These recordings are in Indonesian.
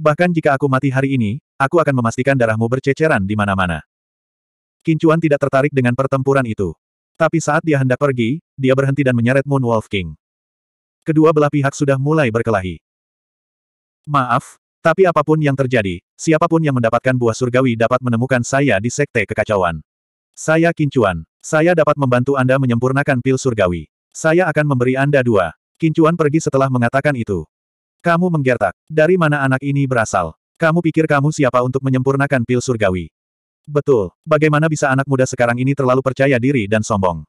Bahkan jika aku mati hari ini, aku akan memastikan darahmu berceceran di mana-mana. Kincuan tidak tertarik dengan pertempuran itu. Tapi saat dia hendak pergi, dia berhenti dan menyeret Moon Wolf King. Kedua belah pihak sudah mulai berkelahi. Maaf, tapi apapun yang terjadi, siapapun yang mendapatkan buah surgawi dapat menemukan saya di Sekte Kekacauan. Saya Kincuan. Saya dapat membantu Anda menyempurnakan pil surgawi. Saya akan memberi Anda dua. Kincuan pergi setelah mengatakan itu. Kamu menggertak. Dari mana anak ini berasal? Kamu pikir kamu siapa untuk menyempurnakan pil surgawi? Betul. Bagaimana bisa anak muda sekarang ini terlalu percaya diri dan sombong?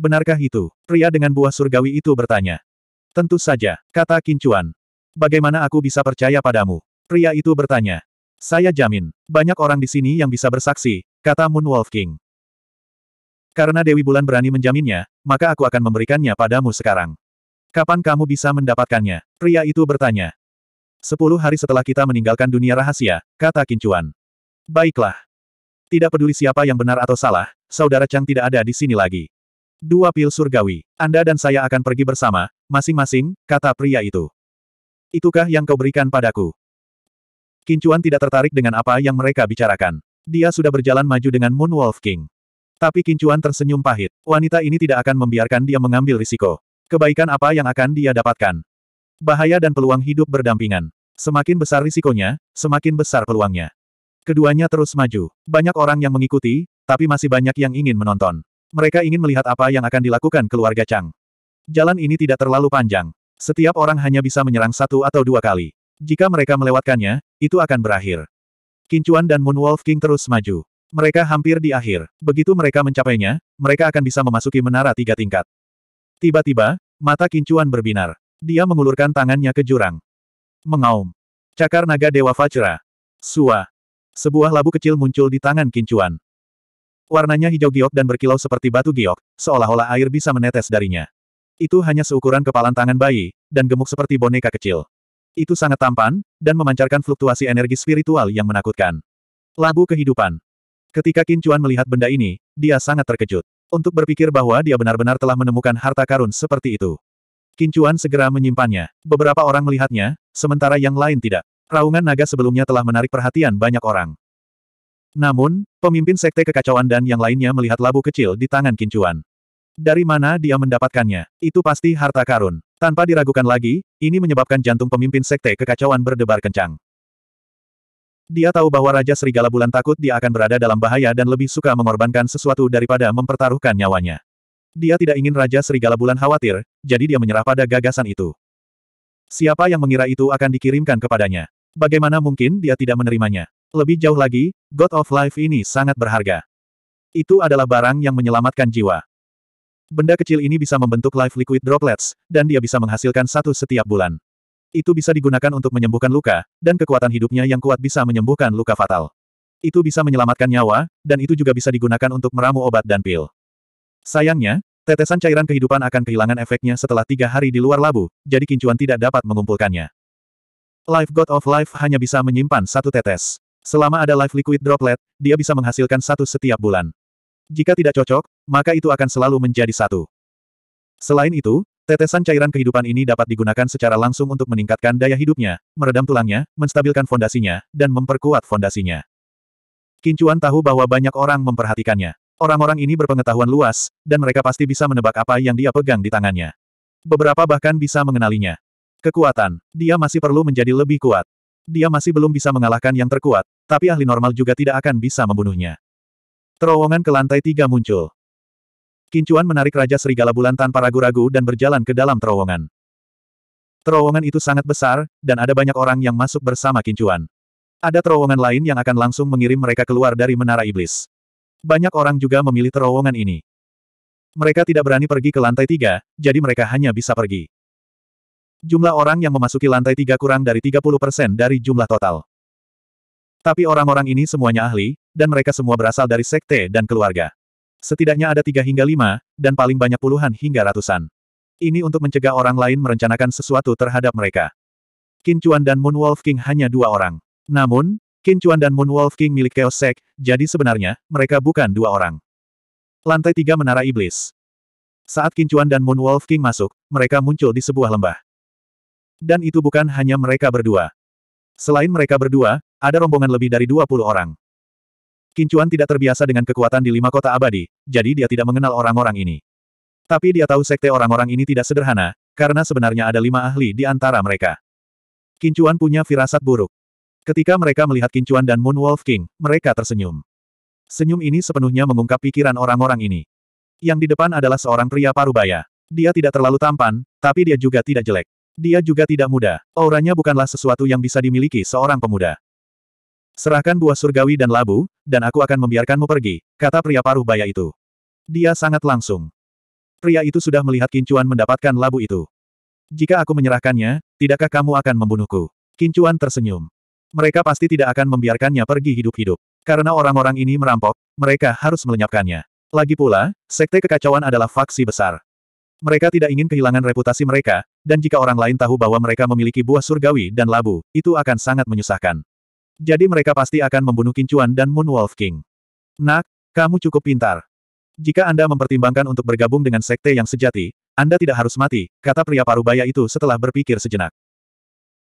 Benarkah itu? Pria dengan buah surgawi itu bertanya. Tentu saja, kata Kincuan. Bagaimana aku bisa percaya padamu? Pria itu bertanya. Saya jamin, banyak orang di sini yang bisa bersaksi, kata Moon Wolf King. Karena Dewi Bulan berani menjaminnya, maka aku akan memberikannya padamu sekarang. Kapan kamu bisa mendapatkannya? Pria itu bertanya. Sepuluh hari setelah kita meninggalkan dunia rahasia, kata Kincuan. Baiklah. Tidak peduli siapa yang benar atau salah, saudara Chang tidak ada di sini lagi. Dua pil surgawi, Anda dan saya akan pergi bersama, masing-masing, kata pria itu. Itukah yang kau berikan padaku? Kincuan tidak tertarik dengan apa yang mereka bicarakan. Dia sudah berjalan maju dengan Moon Wolf King. Tapi Kincuan tersenyum pahit. Wanita ini tidak akan membiarkan dia mengambil risiko. Kebaikan apa yang akan dia dapatkan? Bahaya dan peluang hidup berdampingan. Semakin besar risikonya, semakin besar peluangnya. Keduanya terus maju. Banyak orang yang mengikuti, tapi masih banyak yang ingin menonton. Mereka ingin melihat apa yang akan dilakukan keluarga Chang. Jalan ini tidak terlalu panjang. Setiap orang hanya bisa menyerang satu atau dua kali. Jika mereka melewatkannya, itu akan berakhir. Kincuan dan Moonwolf King terus maju. Mereka hampir di akhir. Begitu mereka mencapainya, mereka akan bisa memasuki menara tiga tingkat. Tiba-tiba, mata kincuan berbinar. Dia mengulurkan tangannya ke jurang. Mengaum. Cakar naga Dewa Fajra. Sua. Sebuah labu kecil muncul di tangan kincuan. Warnanya hijau giok dan berkilau seperti batu giok, seolah-olah air bisa menetes darinya. Itu hanya seukuran kepalan tangan bayi, dan gemuk seperti boneka kecil. Itu sangat tampan, dan memancarkan fluktuasi energi spiritual yang menakutkan. Labu kehidupan. Ketika Kincuan melihat benda ini, dia sangat terkejut untuk berpikir bahwa dia benar-benar telah menemukan harta karun seperti itu. Kincuan segera menyimpannya. Beberapa orang melihatnya, sementara yang lain tidak. Raungan naga sebelumnya telah menarik perhatian banyak orang. Namun, pemimpin sekte kekacauan dan yang lainnya melihat labu kecil di tangan Kincuan. Dari mana dia mendapatkannya? Itu pasti harta karun. Tanpa diragukan lagi, ini menyebabkan jantung pemimpin sekte kekacauan berdebar kencang. Dia tahu bahwa Raja Serigala Bulan takut dia akan berada dalam bahaya dan lebih suka mengorbankan sesuatu daripada mempertaruhkan nyawanya. Dia tidak ingin Raja Serigala Bulan khawatir, jadi dia menyerah pada gagasan itu. Siapa yang mengira itu akan dikirimkan kepadanya? Bagaimana mungkin dia tidak menerimanya? Lebih jauh lagi, God of Life ini sangat berharga. Itu adalah barang yang menyelamatkan jiwa. Benda kecil ini bisa membentuk life liquid droplets, dan dia bisa menghasilkan satu setiap bulan. Itu bisa digunakan untuk menyembuhkan luka, dan kekuatan hidupnya yang kuat bisa menyembuhkan luka fatal. Itu bisa menyelamatkan nyawa, dan itu juga bisa digunakan untuk meramu obat dan pil. Sayangnya, tetesan cairan kehidupan akan kehilangan efeknya setelah tiga hari di luar labu, jadi kincuan tidak dapat mengumpulkannya. Life God of Life hanya bisa menyimpan satu tetes. Selama ada life liquid droplet, dia bisa menghasilkan satu setiap bulan. Jika tidak cocok, maka itu akan selalu menjadi satu. Selain itu, Tetesan cairan kehidupan ini dapat digunakan secara langsung untuk meningkatkan daya hidupnya, meredam tulangnya, menstabilkan fondasinya, dan memperkuat fondasinya. Kincuan tahu bahwa banyak orang memperhatikannya. Orang-orang ini berpengetahuan luas, dan mereka pasti bisa menebak apa yang dia pegang di tangannya. Beberapa bahkan bisa mengenalinya. Kekuatan. Dia masih perlu menjadi lebih kuat. Dia masih belum bisa mengalahkan yang terkuat, tapi ahli normal juga tidak akan bisa membunuhnya. Terowongan ke lantai tiga muncul. Kincuan menarik Raja Serigala Bulan tanpa ragu-ragu dan berjalan ke dalam terowongan. Terowongan itu sangat besar, dan ada banyak orang yang masuk bersama Kincuan. Ada terowongan lain yang akan langsung mengirim mereka keluar dari Menara Iblis. Banyak orang juga memilih terowongan ini. Mereka tidak berani pergi ke lantai tiga, jadi mereka hanya bisa pergi. Jumlah orang yang memasuki lantai tiga kurang dari 30% dari jumlah total. Tapi orang-orang ini semuanya ahli, dan mereka semua berasal dari sekte dan keluarga. Setidaknya ada tiga hingga lima, dan paling banyak puluhan hingga ratusan. Ini untuk mencegah orang lain merencanakan sesuatu terhadap mereka. Qin Chuan dan Wolf King hanya dua orang. Namun, Qin Chuan dan Wolf King milik Chaos Sect, jadi sebenarnya, mereka bukan dua orang. Lantai tiga Menara Iblis. Saat Qin Chuan dan Wolf King masuk, mereka muncul di sebuah lembah. Dan itu bukan hanya mereka berdua. Selain mereka berdua, ada rombongan lebih dari 20 orang. Kincuan tidak terbiasa dengan kekuatan di lima kota abadi, jadi dia tidak mengenal orang-orang ini. Tapi dia tahu sekte orang-orang ini tidak sederhana, karena sebenarnya ada lima ahli di antara mereka. Kincuan punya firasat buruk. Ketika mereka melihat Kincuan dan Moon Wolf King, mereka tersenyum. Senyum ini sepenuhnya mengungkap pikiran orang-orang ini. Yang di depan adalah seorang pria parubaya. Dia tidak terlalu tampan, tapi dia juga tidak jelek. Dia juga tidak muda. Auranya bukanlah sesuatu yang bisa dimiliki seorang pemuda. Serahkan buah surgawi dan labu, dan aku akan membiarkanmu pergi, kata pria paruh baya itu. Dia sangat langsung. Pria itu sudah melihat Kincuan mendapatkan labu itu. Jika aku menyerahkannya, tidakkah kamu akan membunuhku? Kincuan tersenyum. Mereka pasti tidak akan membiarkannya pergi hidup-hidup. Karena orang-orang ini merampok, mereka harus melenyapkannya. Lagi pula, sekte kekacauan adalah faksi besar. Mereka tidak ingin kehilangan reputasi mereka, dan jika orang lain tahu bahwa mereka memiliki buah surgawi dan labu, itu akan sangat menyusahkan. Jadi mereka pasti akan membunuh Kincuan dan Moon Wolf King. Nak, kamu cukup pintar. Jika Anda mempertimbangkan untuk bergabung dengan sekte yang sejati, Anda tidak harus mati, kata pria parubaya itu setelah berpikir sejenak.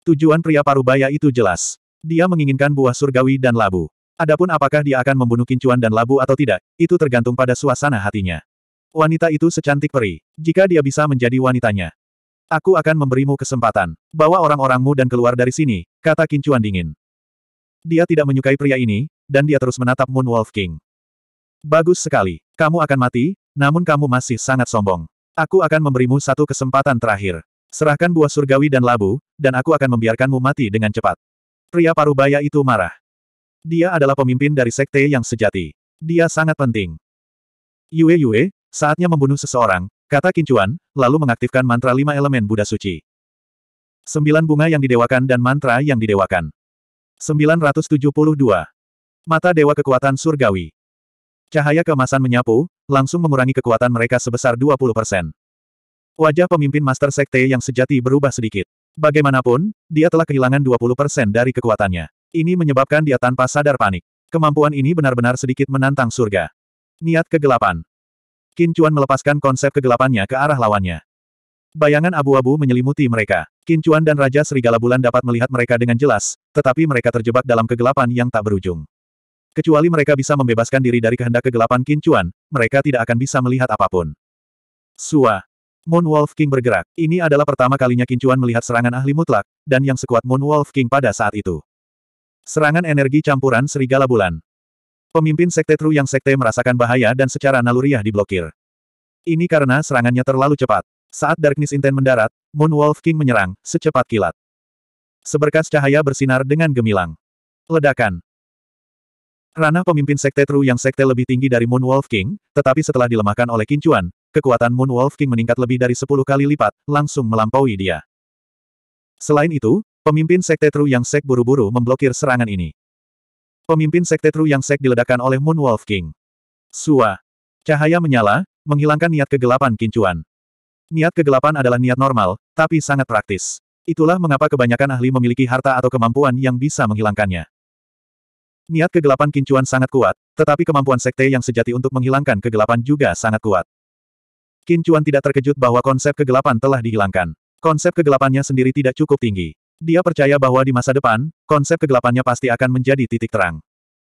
Tujuan pria parubaya itu jelas. Dia menginginkan buah surgawi dan labu. Adapun apakah dia akan membunuh Kincuan dan labu atau tidak, itu tergantung pada suasana hatinya. Wanita itu secantik peri. Jika dia bisa menjadi wanitanya, aku akan memberimu kesempatan. Bawa orang-orangmu dan keluar dari sini, kata Kincuan dingin. Dia tidak menyukai pria ini, dan dia terus menatap Moon Wolf King. Bagus sekali. Kamu akan mati, namun kamu masih sangat sombong. Aku akan memberimu satu kesempatan terakhir. Serahkan buah surgawi dan labu, dan aku akan membiarkanmu mati dengan cepat. Pria parubaya itu marah. Dia adalah pemimpin dari sekte yang sejati. Dia sangat penting. Yue Yue, saatnya membunuh seseorang, kata Kincuan, lalu mengaktifkan mantra lima elemen Buddha suci. Sembilan bunga yang didewakan dan mantra yang didewakan. 972. Mata Dewa Kekuatan Surgawi. Cahaya kemasan menyapu, langsung mengurangi kekuatan mereka sebesar 20%. Wajah pemimpin Master Sekte yang sejati berubah sedikit. Bagaimanapun, dia telah kehilangan 20% dari kekuatannya. Ini menyebabkan dia tanpa sadar panik. Kemampuan ini benar-benar sedikit menantang surga. Niat kegelapan. kincuan melepaskan konsep kegelapannya ke arah lawannya. Bayangan abu-abu menyelimuti mereka. Kincuan dan Raja Serigala Bulan dapat melihat mereka dengan jelas, tetapi mereka terjebak dalam kegelapan yang tak berujung. Kecuali mereka bisa membebaskan diri dari kehendak kegelapan Kincuan, mereka tidak akan bisa melihat apapun. Sua. Moon Wolf King bergerak. Ini adalah pertama kalinya Kincuan melihat serangan ahli mutlak, dan yang sekuat Moon Wolf King pada saat itu. Serangan energi campuran Serigala Bulan. Pemimpin Sekte Tru yang Sekte merasakan bahaya dan secara naluriah diblokir. Ini karena serangannya terlalu cepat. Saat Darkness Intent mendarat, Moon Wolf King menyerang, secepat kilat. Seberkas cahaya bersinar dengan gemilang. Ledakan. Ranah pemimpin Sekte True yang Sekte lebih tinggi dari Moon Wolf King, tetapi setelah dilemahkan oleh Kincuan, kekuatan Moon Wolf King meningkat lebih dari 10 kali lipat, langsung melampaui dia. Selain itu, pemimpin Sekte True yang Sek buru-buru memblokir serangan ini. Pemimpin Sekte True yang Sek diledakkan oleh Moon Wolf King. Sua. Cahaya menyala, menghilangkan niat kegelapan Kincuan. Niat kegelapan adalah niat normal, tapi sangat praktis. Itulah mengapa kebanyakan ahli memiliki harta atau kemampuan yang bisa menghilangkannya. Niat kegelapan kincuan sangat kuat, tetapi kemampuan sekte yang sejati untuk menghilangkan kegelapan juga sangat kuat. Kincuan tidak terkejut bahwa konsep kegelapan telah dihilangkan. Konsep kegelapannya sendiri tidak cukup tinggi. Dia percaya bahwa di masa depan, konsep kegelapannya pasti akan menjadi titik terang.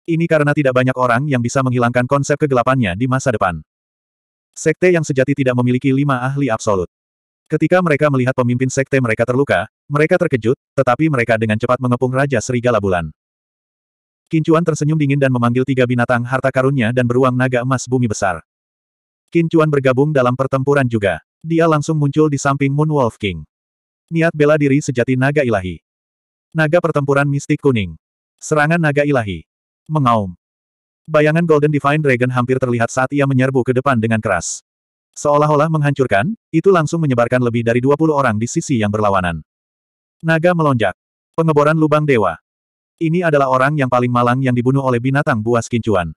Ini karena tidak banyak orang yang bisa menghilangkan konsep kegelapannya di masa depan. Sekte yang sejati tidak memiliki lima ahli absolut. Ketika mereka melihat pemimpin sekte mereka terluka, mereka terkejut, tetapi mereka dengan cepat mengepung Raja Serigala Bulan. Kincuan tersenyum dingin dan memanggil tiga binatang harta karunnya dan beruang naga emas bumi besar. Kincuan bergabung dalam pertempuran juga. Dia langsung muncul di samping Moon Wolf King. Niat bela diri sejati naga ilahi. Naga pertempuran mistik kuning. Serangan naga ilahi. Mengaum. Bayangan Golden Divine Dragon hampir terlihat saat ia menyerbu ke depan dengan keras. Seolah-olah menghancurkan, itu langsung menyebarkan lebih dari 20 orang di sisi yang berlawanan. Naga melonjak. Pengeboran lubang dewa. Ini adalah orang yang paling malang yang dibunuh oleh binatang buas kincuan.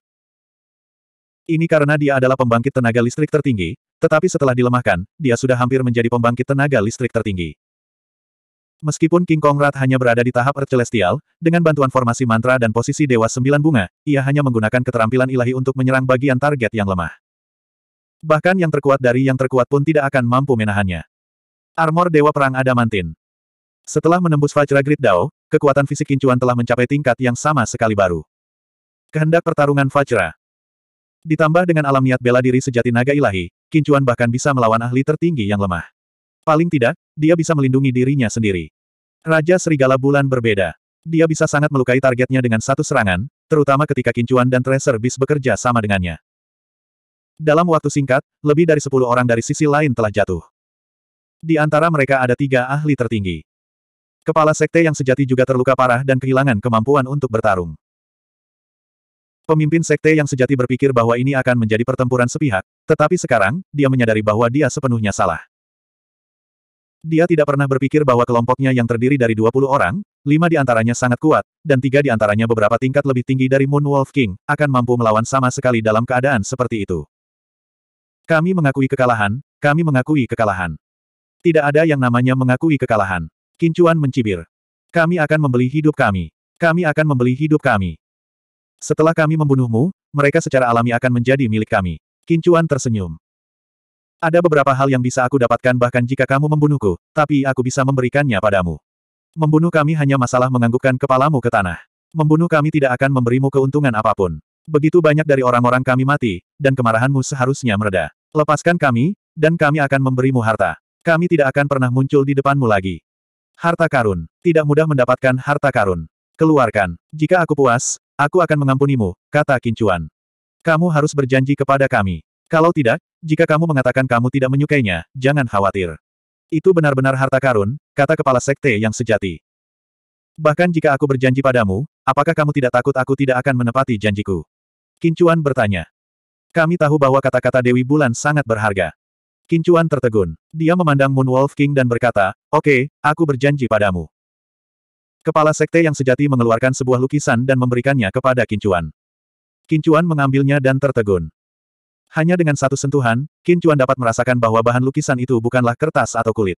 Ini karena dia adalah pembangkit tenaga listrik tertinggi, tetapi setelah dilemahkan, dia sudah hampir menjadi pembangkit tenaga listrik tertinggi. Meskipun King Kong Rat hanya berada di tahap Earth Celestial, dengan bantuan formasi mantra dan posisi Dewa Sembilan Bunga, ia hanya menggunakan keterampilan ilahi untuk menyerang bagian target yang lemah. Bahkan yang terkuat dari yang terkuat pun tidak akan mampu menahannya. Armor Dewa Perang Adamantin Setelah menembus Vajra Grid Dao, kekuatan fisik Kincuan telah mencapai tingkat yang sama sekali baru. Kehendak pertarungan Vajra Ditambah dengan alam niat bela diri sejati naga ilahi, Kincuan bahkan bisa melawan ahli tertinggi yang lemah. Paling tidak, dia bisa melindungi dirinya sendiri. Raja Serigala Bulan berbeda. Dia bisa sangat melukai targetnya dengan satu serangan, terutama ketika Kincuan dan Tracer Beast bekerja sama dengannya. Dalam waktu singkat, lebih dari sepuluh orang dari sisi lain telah jatuh. Di antara mereka ada tiga ahli tertinggi. Kepala sekte yang sejati juga terluka parah dan kehilangan kemampuan untuk bertarung. Pemimpin sekte yang sejati berpikir bahwa ini akan menjadi pertempuran sepihak, tetapi sekarang, dia menyadari bahwa dia sepenuhnya salah. Dia tidak pernah berpikir bahwa kelompoknya yang terdiri dari 20 orang, lima di antaranya sangat kuat, dan tiga di antaranya beberapa tingkat lebih tinggi dari Moon Wolf King, akan mampu melawan sama sekali dalam keadaan seperti itu. Kami mengakui kekalahan, kami mengakui kekalahan. Tidak ada yang namanya mengakui kekalahan. Kincuan mencibir. Kami akan membeli hidup kami. Kami akan membeli hidup kami. Setelah kami membunuhmu, mereka secara alami akan menjadi milik kami. Kincuan tersenyum. Ada beberapa hal yang bisa aku dapatkan bahkan jika kamu membunuhku, tapi aku bisa memberikannya padamu. Membunuh kami hanya masalah menganggukkan kepalamu ke tanah. Membunuh kami tidak akan memberimu keuntungan apapun. Begitu banyak dari orang-orang kami mati, dan kemarahanmu seharusnya mereda. Lepaskan kami, dan kami akan memberimu harta. Kami tidak akan pernah muncul di depanmu lagi. Harta karun. Tidak mudah mendapatkan harta karun. Keluarkan. Jika aku puas, aku akan mengampunimu, kata Kincuan. Kamu harus berjanji kepada kami. Kalau tidak, jika kamu mengatakan kamu tidak menyukainya, jangan khawatir. Itu benar-benar harta karun, kata kepala sekte yang sejati. Bahkan jika aku berjanji padamu, apakah kamu tidak takut aku tidak akan menepati janjiku? Kincuan bertanya. Kami tahu bahwa kata-kata Dewi Bulan sangat berharga. Kincuan tertegun. Dia memandang Moon Wolf King dan berkata, Oke, okay, aku berjanji padamu. Kepala sekte yang sejati mengeluarkan sebuah lukisan dan memberikannya kepada Kincuan. Kincuan mengambilnya dan tertegun. Hanya dengan satu sentuhan, Qin Chuan dapat merasakan bahwa bahan lukisan itu bukanlah kertas atau kulit.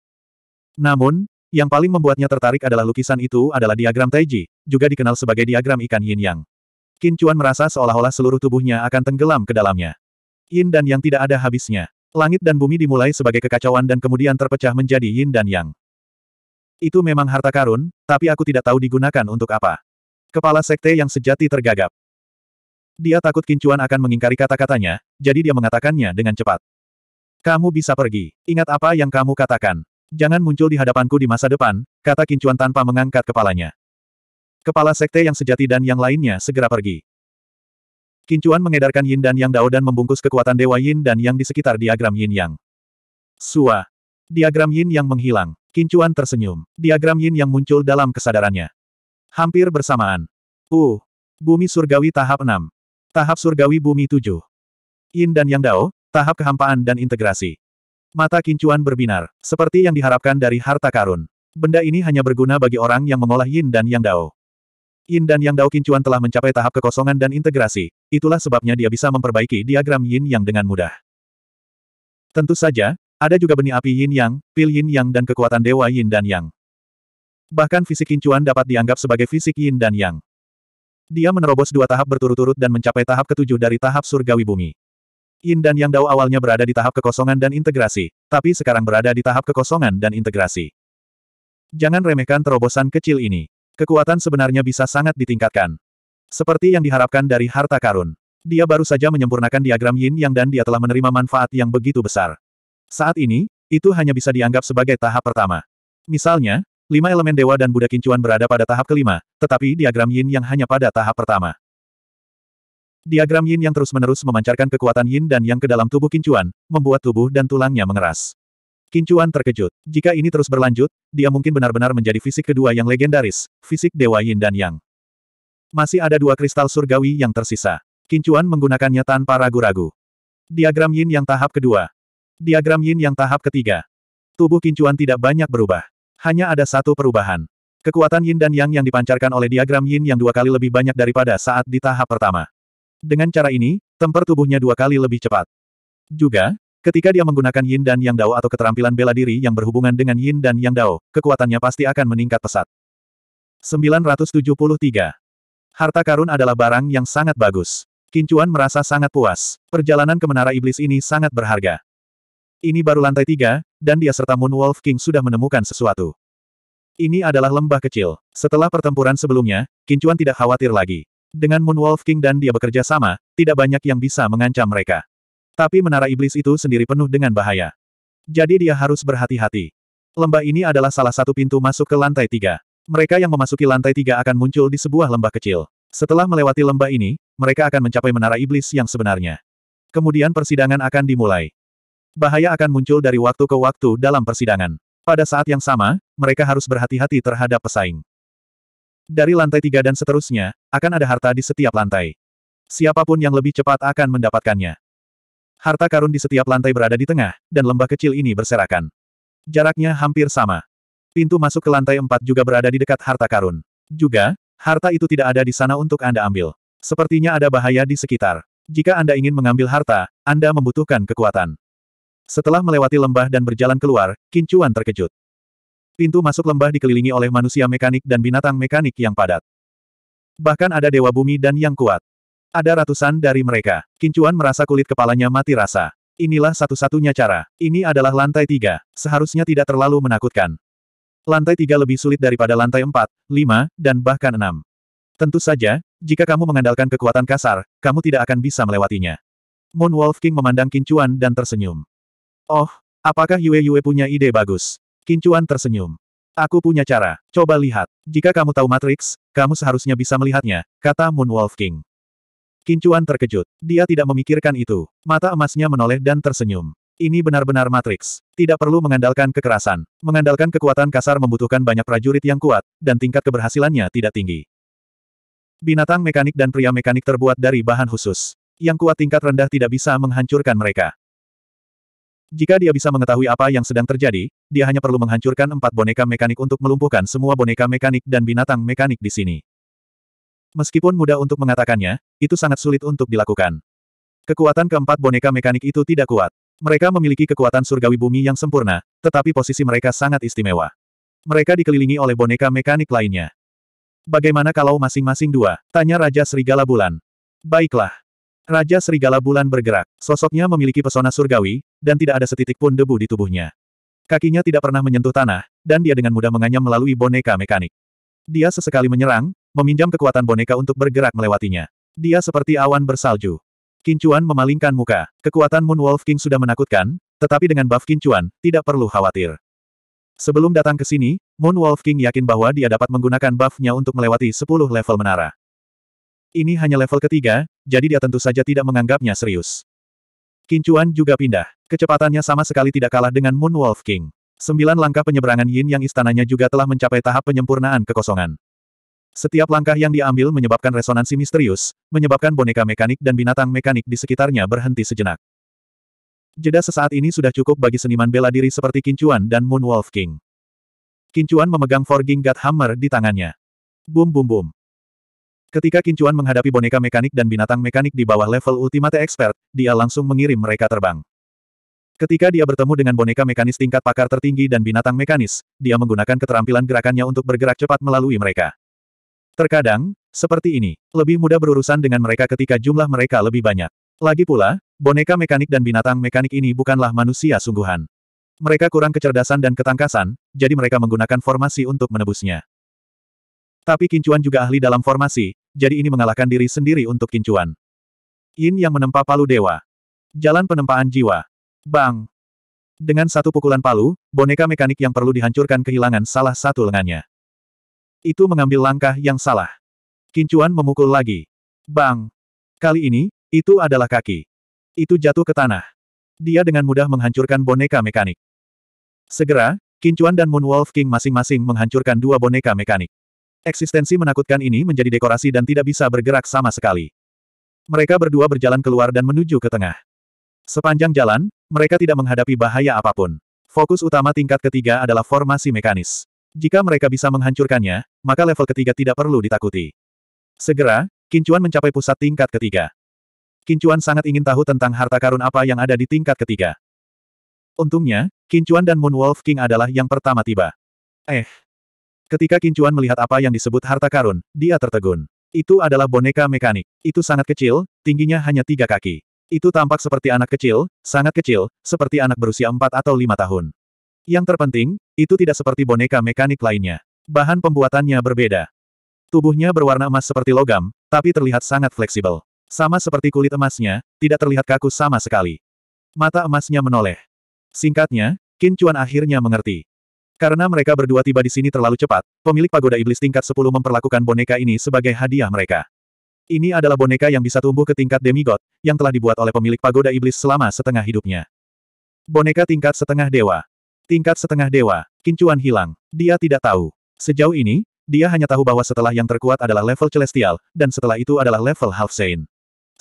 Namun, yang paling membuatnya tertarik adalah lukisan itu adalah diagram Taiji, juga dikenal sebagai diagram ikan yin yang. Qin Chuan merasa seolah-olah seluruh tubuhnya akan tenggelam ke dalamnya. Yin dan yang tidak ada habisnya. Langit dan bumi dimulai sebagai kekacauan dan kemudian terpecah menjadi yin dan yang. Itu memang harta karun, tapi aku tidak tahu digunakan untuk apa. Kepala sekte yang sejati tergagap. Dia takut Kincuan akan mengingkari kata-katanya, jadi dia mengatakannya dengan cepat. Kamu bisa pergi. Ingat apa yang kamu katakan. Jangan muncul di hadapanku di masa depan, kata Kincuan tanpa mengangkat kepalanya. Kepala sekte yang sejati dan yang lainnya segera pergi. Kincuan mengedarkan Yin dan Yang Dao dan membungkus kekuatan Dewa Yin dan Yang di sekitar diagram Yin Yang. Sua. Diagram Yin Yang menghilang. Kincuan tersenyum. Diagram Yin Yang muncul dalam kesadarannya. Hampir bersamaan. Uh. Bumi Surgawi tahap 6. Tahap Surgawi Bumi 7. Yin dan Yang Dao, tahap kehampaan dan integrasi. Mata kincuan berbinar, seperti yang diharapkan dari harta karun. Benda ini hanya berguna bagi orang yang mengolah Yin dan Yang Dao. Yin dan Yang Dao kincuan telah mencapai tahap kekosongan dan integrasi, itulah sebabnya dia bisa memperbaiki diagram Yin Yang dengan mudah. Tentu saja, ada juga benih api Yin Yang, pil Yin Yang dan kekuatan dewa Yin dan Yang. Bahkan fisik kincuan dapat dianggap sebagai fisik Yin dan Yang. Dia menerobos dua tahap berturut-turut dan mencapai tahap ketujuh dari tahap surgawi bumi. Yin dan Yang Dao awalnya berada di tahap kekosongan dan integrasi, tapi sekarang berada di tahap kekosongan dan integrasi. Jangan remehkan terobosan kecil ini. Kekuatan sebenarnya bisa sangat ditingkatkan. Seperti yang diharapkan dari harta karun. Dia baru saja menyempurnakan diagram Yin Yang dan dia telah menerima manfaat yang begitu besar. Saat ini, itu hanya bisa dianggap sebagai tahap pertama. Misalnya, Lima elemen dewa dan Buddha Kincuan berada pada tahap kelima, tetapi diagram yin yang hanya pada tahap pertama. Diagram yin yang terus-menerus memancarkan kekuatan yin dan yang ke dalam tubuh Kincuan, membuat tubuh dan tulangnya mengeras. Kincuan terkejut. Jika ini terus berlanjut, dia mungkin benar-benar menjadi fisik kedua yang legendaris, fisik dewa yin dan yang. Masih ada dua kristal surgawi yang tersisa. Kincuan menggunakannya tanpa ragu-ragu. Diagram yin yang tahap kedua. Diagram yin yang tahap ketiga. Tubuh Kincuan tidak banyak berubah. Hanya ada satu perubahan. Kekuatan yin dan yang yang dipancarkan oleh diagram yin yang dua kali lebih banyak daripada saat di tahap pertama. Dengan cara ini, temper tubuhnya dua kali lebih cepat. Juga, ketika dia menggunakan yin dan yang dao atau keterampilan bela diri yang berhubungan dengan yin dan yang dao, kekuatannya pasti akan meningkat pesat. 973. Harta karun adalah barang yang sangat bagus. Kincuan merasa sangat puas. Perjalanan ke Menara Iblis ini sangat berharga. Ini baru lantai tiga, dan dia serta Moon Wolf King sudah menemukan sesuatu. Ini adalah lembah kecil. Setelah pertempuran sebelumnya, Kincuan tidak khawatir lagi. Dengan Moon Wolf King dan dia bekerja sama, tidak banyak yang bisa mengancam mereka. Tapi menara iblis itu sendiri penuh dengan bahaya. Jadi dia harus berhati-hati. Lembah ini adalah salah satu pintu masuk ke lantai tiga. Mereka yang memasuki lantai tiga akan muncul di sebuah lembah kecil. Setelah melewati lembah ini, mereka akan mencapai menara iblis yang sebenarnya. Kemudian persidangan akan dimulai bahaya akan muncul dari waktu ke waktu dalam persidangan. Pada saat yang sama, mereka harus berhati-hati terhadap pesaing. Dari lantai tiga dan seterusnya, akan ada harta di setiap lantai. Siapapun yang lebih cepat akan mendapatkannya. Harta karun di setiap lantai berada di tengah, dan lembah kecil ini berserakan. Jaraknya hampir sama. Pintu masuk ke lantai empat juga berada di dekat harta karun. Juga, harta itu tidak ada di sana untuk Anda ambil. Sepertinya ada bahaya di sekitar. Jika Anda ingin mengambil harta, Anda membutuhkan kekuatan. Setelah melewati lembah dan berjalan keluar, Kincuan terkejut. Pintu masuk lembah dikelilingi oleh manusia mekanik dan binatang mekanik yang padat. Bahkan ada dewa bumi dan yang kuat. Ada ratusan dari mereka. Kincuan merasa kulit kepalanya mati rasa. Inilah satu-satunya cara. Ini adalah lantai tiga. Seharusnya tidak terlalu menakutkan. Lantai tiga lebih sulit daripada lantai empat, lima, dan bahkan enam. Tentu saja, jika kamu mengandalkan kekuatan kasar, kamu tidak akan bisa melewatinya. Moon Wolf King memandang Kincuan dan tersenyum. Oh, apakah Yue Yue punya ide bagus? Kincuan tersenyum. Aku punya cara, coba lihat. Jika kamu tahu Matrix, kamu seharusnya bisa melihatnya, kata Moon Wolf King. Kincuan terkejut. Dia tidak memikirkan itu. Mata emasnya menoleh dan tersenyum. Ini benar-benar Matrix. Tidak perlu mengandalkan kekerasan. Mengandalkan kekuatan kasar membutuhkan banyak prajurit yang kuat, dan tingkat keberhasilannya tidak tinggi. Binatang mekanik dan pria mekanik terbuat dari bahan khusus. Yang kuat tingkat rendah tidak bisa menghancurkan mereka. Jika dia bisa mengetahui apa yang sedang terjadi, dia hanya perlu menghancurkan empat boneka mekanik untuk melumpuhkan semua boneka mekanik dan binatang mekanik di sini. Meskipun mudah untuk mengatakannya, itu sangat sulit untuk dilakukan. Kekuatan keempat boneka mekanik itu tidak kuat. Mereka memiliki kekuatan surgawi bumi yang sempurna, tetapi posisi mereka sangat istimewa. Mereka dikelilingi oleh boneka mekanik lainnya. Bagaimana kalau masing-masing dua? Tanya Raja Serigala Bulan. Baiklah. Raja Serigala Bulan bergerak, sosoknya memiliki pesona surgawi, dan tidak ada setitik pun debu di tubuhnya. Kakinya tidak pernah menyentuh tanah, dan dia dengan mudah menganyam melalui boneka mekanik. Dia sesekali menyerang, meminjam kekuatan boneka untuk bergerak melewatinya. Dia seperti awan bersalju. Kincuan memalingkan muka. Kekuatan Moon Wolf King sudah menakutkan, tetapi dengan buff Kincuan, tidak perlu khawatir. Sebelum datang ke sini, Moon Wolf King yakin bahwa dia dapat menggunakan buffnya untuk melewati 10 level menara. Ini hanya level ketiga, jadi dia tentu saja tidak menganggapnya serius. Kincuan juga pindah. Kecepatannya sama sekali tidak kalah dengan Moon Wolf King. Sembilan langkah penyeberangan Yin yang istananya juga telah mencapai tahap penyempurnaan kekosongan. Setiap langkah yang diambil menyebabkan resonansi misterius, menyebabkan boneka mekanik dan binatang mekanik di sekitarnya berhenti sejenak. Jeda sesaat ini sudah cukup bagi seniman bela diri seperti Kincuan dan Moon Wolf King. Kincuan memegang Forging God Hammer di tangannya. Bum bum bum. Ketika Kincuan menghadapi boneka mekanik dan binatang mekanik di bawah level Ultimate Expert, dia langsung mengirim mereka terbang. Ketika dia bertemu dengan boneka mekanis tingkat pakar tertinggi dan binatang mekanis, dia menggunakan keterampilan gerakannya untuk bergerak cepat melalui mereka. Terkadang, seperti ini, lebih mudah berurusan dengan mereka ketika jumlah mereka lebih banyak. Lagi pula, boneka mekanik dan binatang mekanik ini bukanlah manusia sungguhan. Mereka kurang kecerdasan dan ketangkasan, jadi mereka menggunakan formasi untuk menebusnya. Tapi Kincuan juga ahli dalam formasi, jadi ini mengalahkan diri sendiri untuk kincuan. Yin yang menempa palu dewa. Jalan penempaan jiwa. Bang! Dengan satu pukulan palu, boneka mekanik yang perlu dihancurkan kehilangan salah satu lengannya. Itu mengambil langkah yang salah. Kincuan memukul lagi. Bang! Kali ini, itu adalah kaki. Itu jatuh ke tanah. Dia dengan mudah menghancurkan boneka mekanik. Segera, Kincuan dan Moonwolf King masing-masing menghancurkan dua boneka mekanik. Eksistensi menakutkan ini menjadi dekorasi dan tidak bisa bergerak sama sekali. Mereka berdua berjalan keluar dan menuju ke tengah. Sepanjang jalan, mereka tidak menghadapi bahaya apapun. Fokus utama tingkat ketiga adalah formasi mekanis. Jika mereka bisa menghancurkannya, maka level ketiga tidak perlu ditakuti. Segera, Kincuan mencapai pusat tingkat ketiga. Kincuan sangat ingin tahu tentang harta karun apa yang ada di tingkat ketiga. Untungnya, Kincuan dan Moon Wolf King adalah yang pertama tiba. Eh, Ketika Kincuan melihat apa yang disebut harta karun, dia tertegun. Itu adalah boneka mekanik. Itu sangat kecil, tingginya hanya tiga kaki. Itu tampak seperti anak kecil, sangat kecil, seperti anak berusia empat atau lima tahun. Yang terpenting, itu tidak seperti boneka mekanik lainnya. Bahan pembuatannya berbeda. Tubuhnya berwarna emas seperti logam, tapi terlihat sangat fleksibel. Sama seperti kulit emasnya, tidak terlihat kaku sama sekali. Mata emasnya menoleh. Singkatnya, Kincuan akhirnya mengerti. Karena mereka berdua tiba di sini terlalu cepat, pemilik pagoda iblis tingkat 10 memperlakukan boneka ini sebagai hadiah mereka. Ini adalah boneka yang bisa tumbuh ke tingkat demigod, yang telah dibuat oleh pemilik pagoda iblis selama setengah hidupnya. Boneka tingkat setengah dewa. Tingkat setengah dewa, kincuan hilang. Dia tidak tahu. Sejauh ini, dia hanya tahu bahwa setelah yang terkuat adalah level celestial, dan setelah itu adalah level half saint.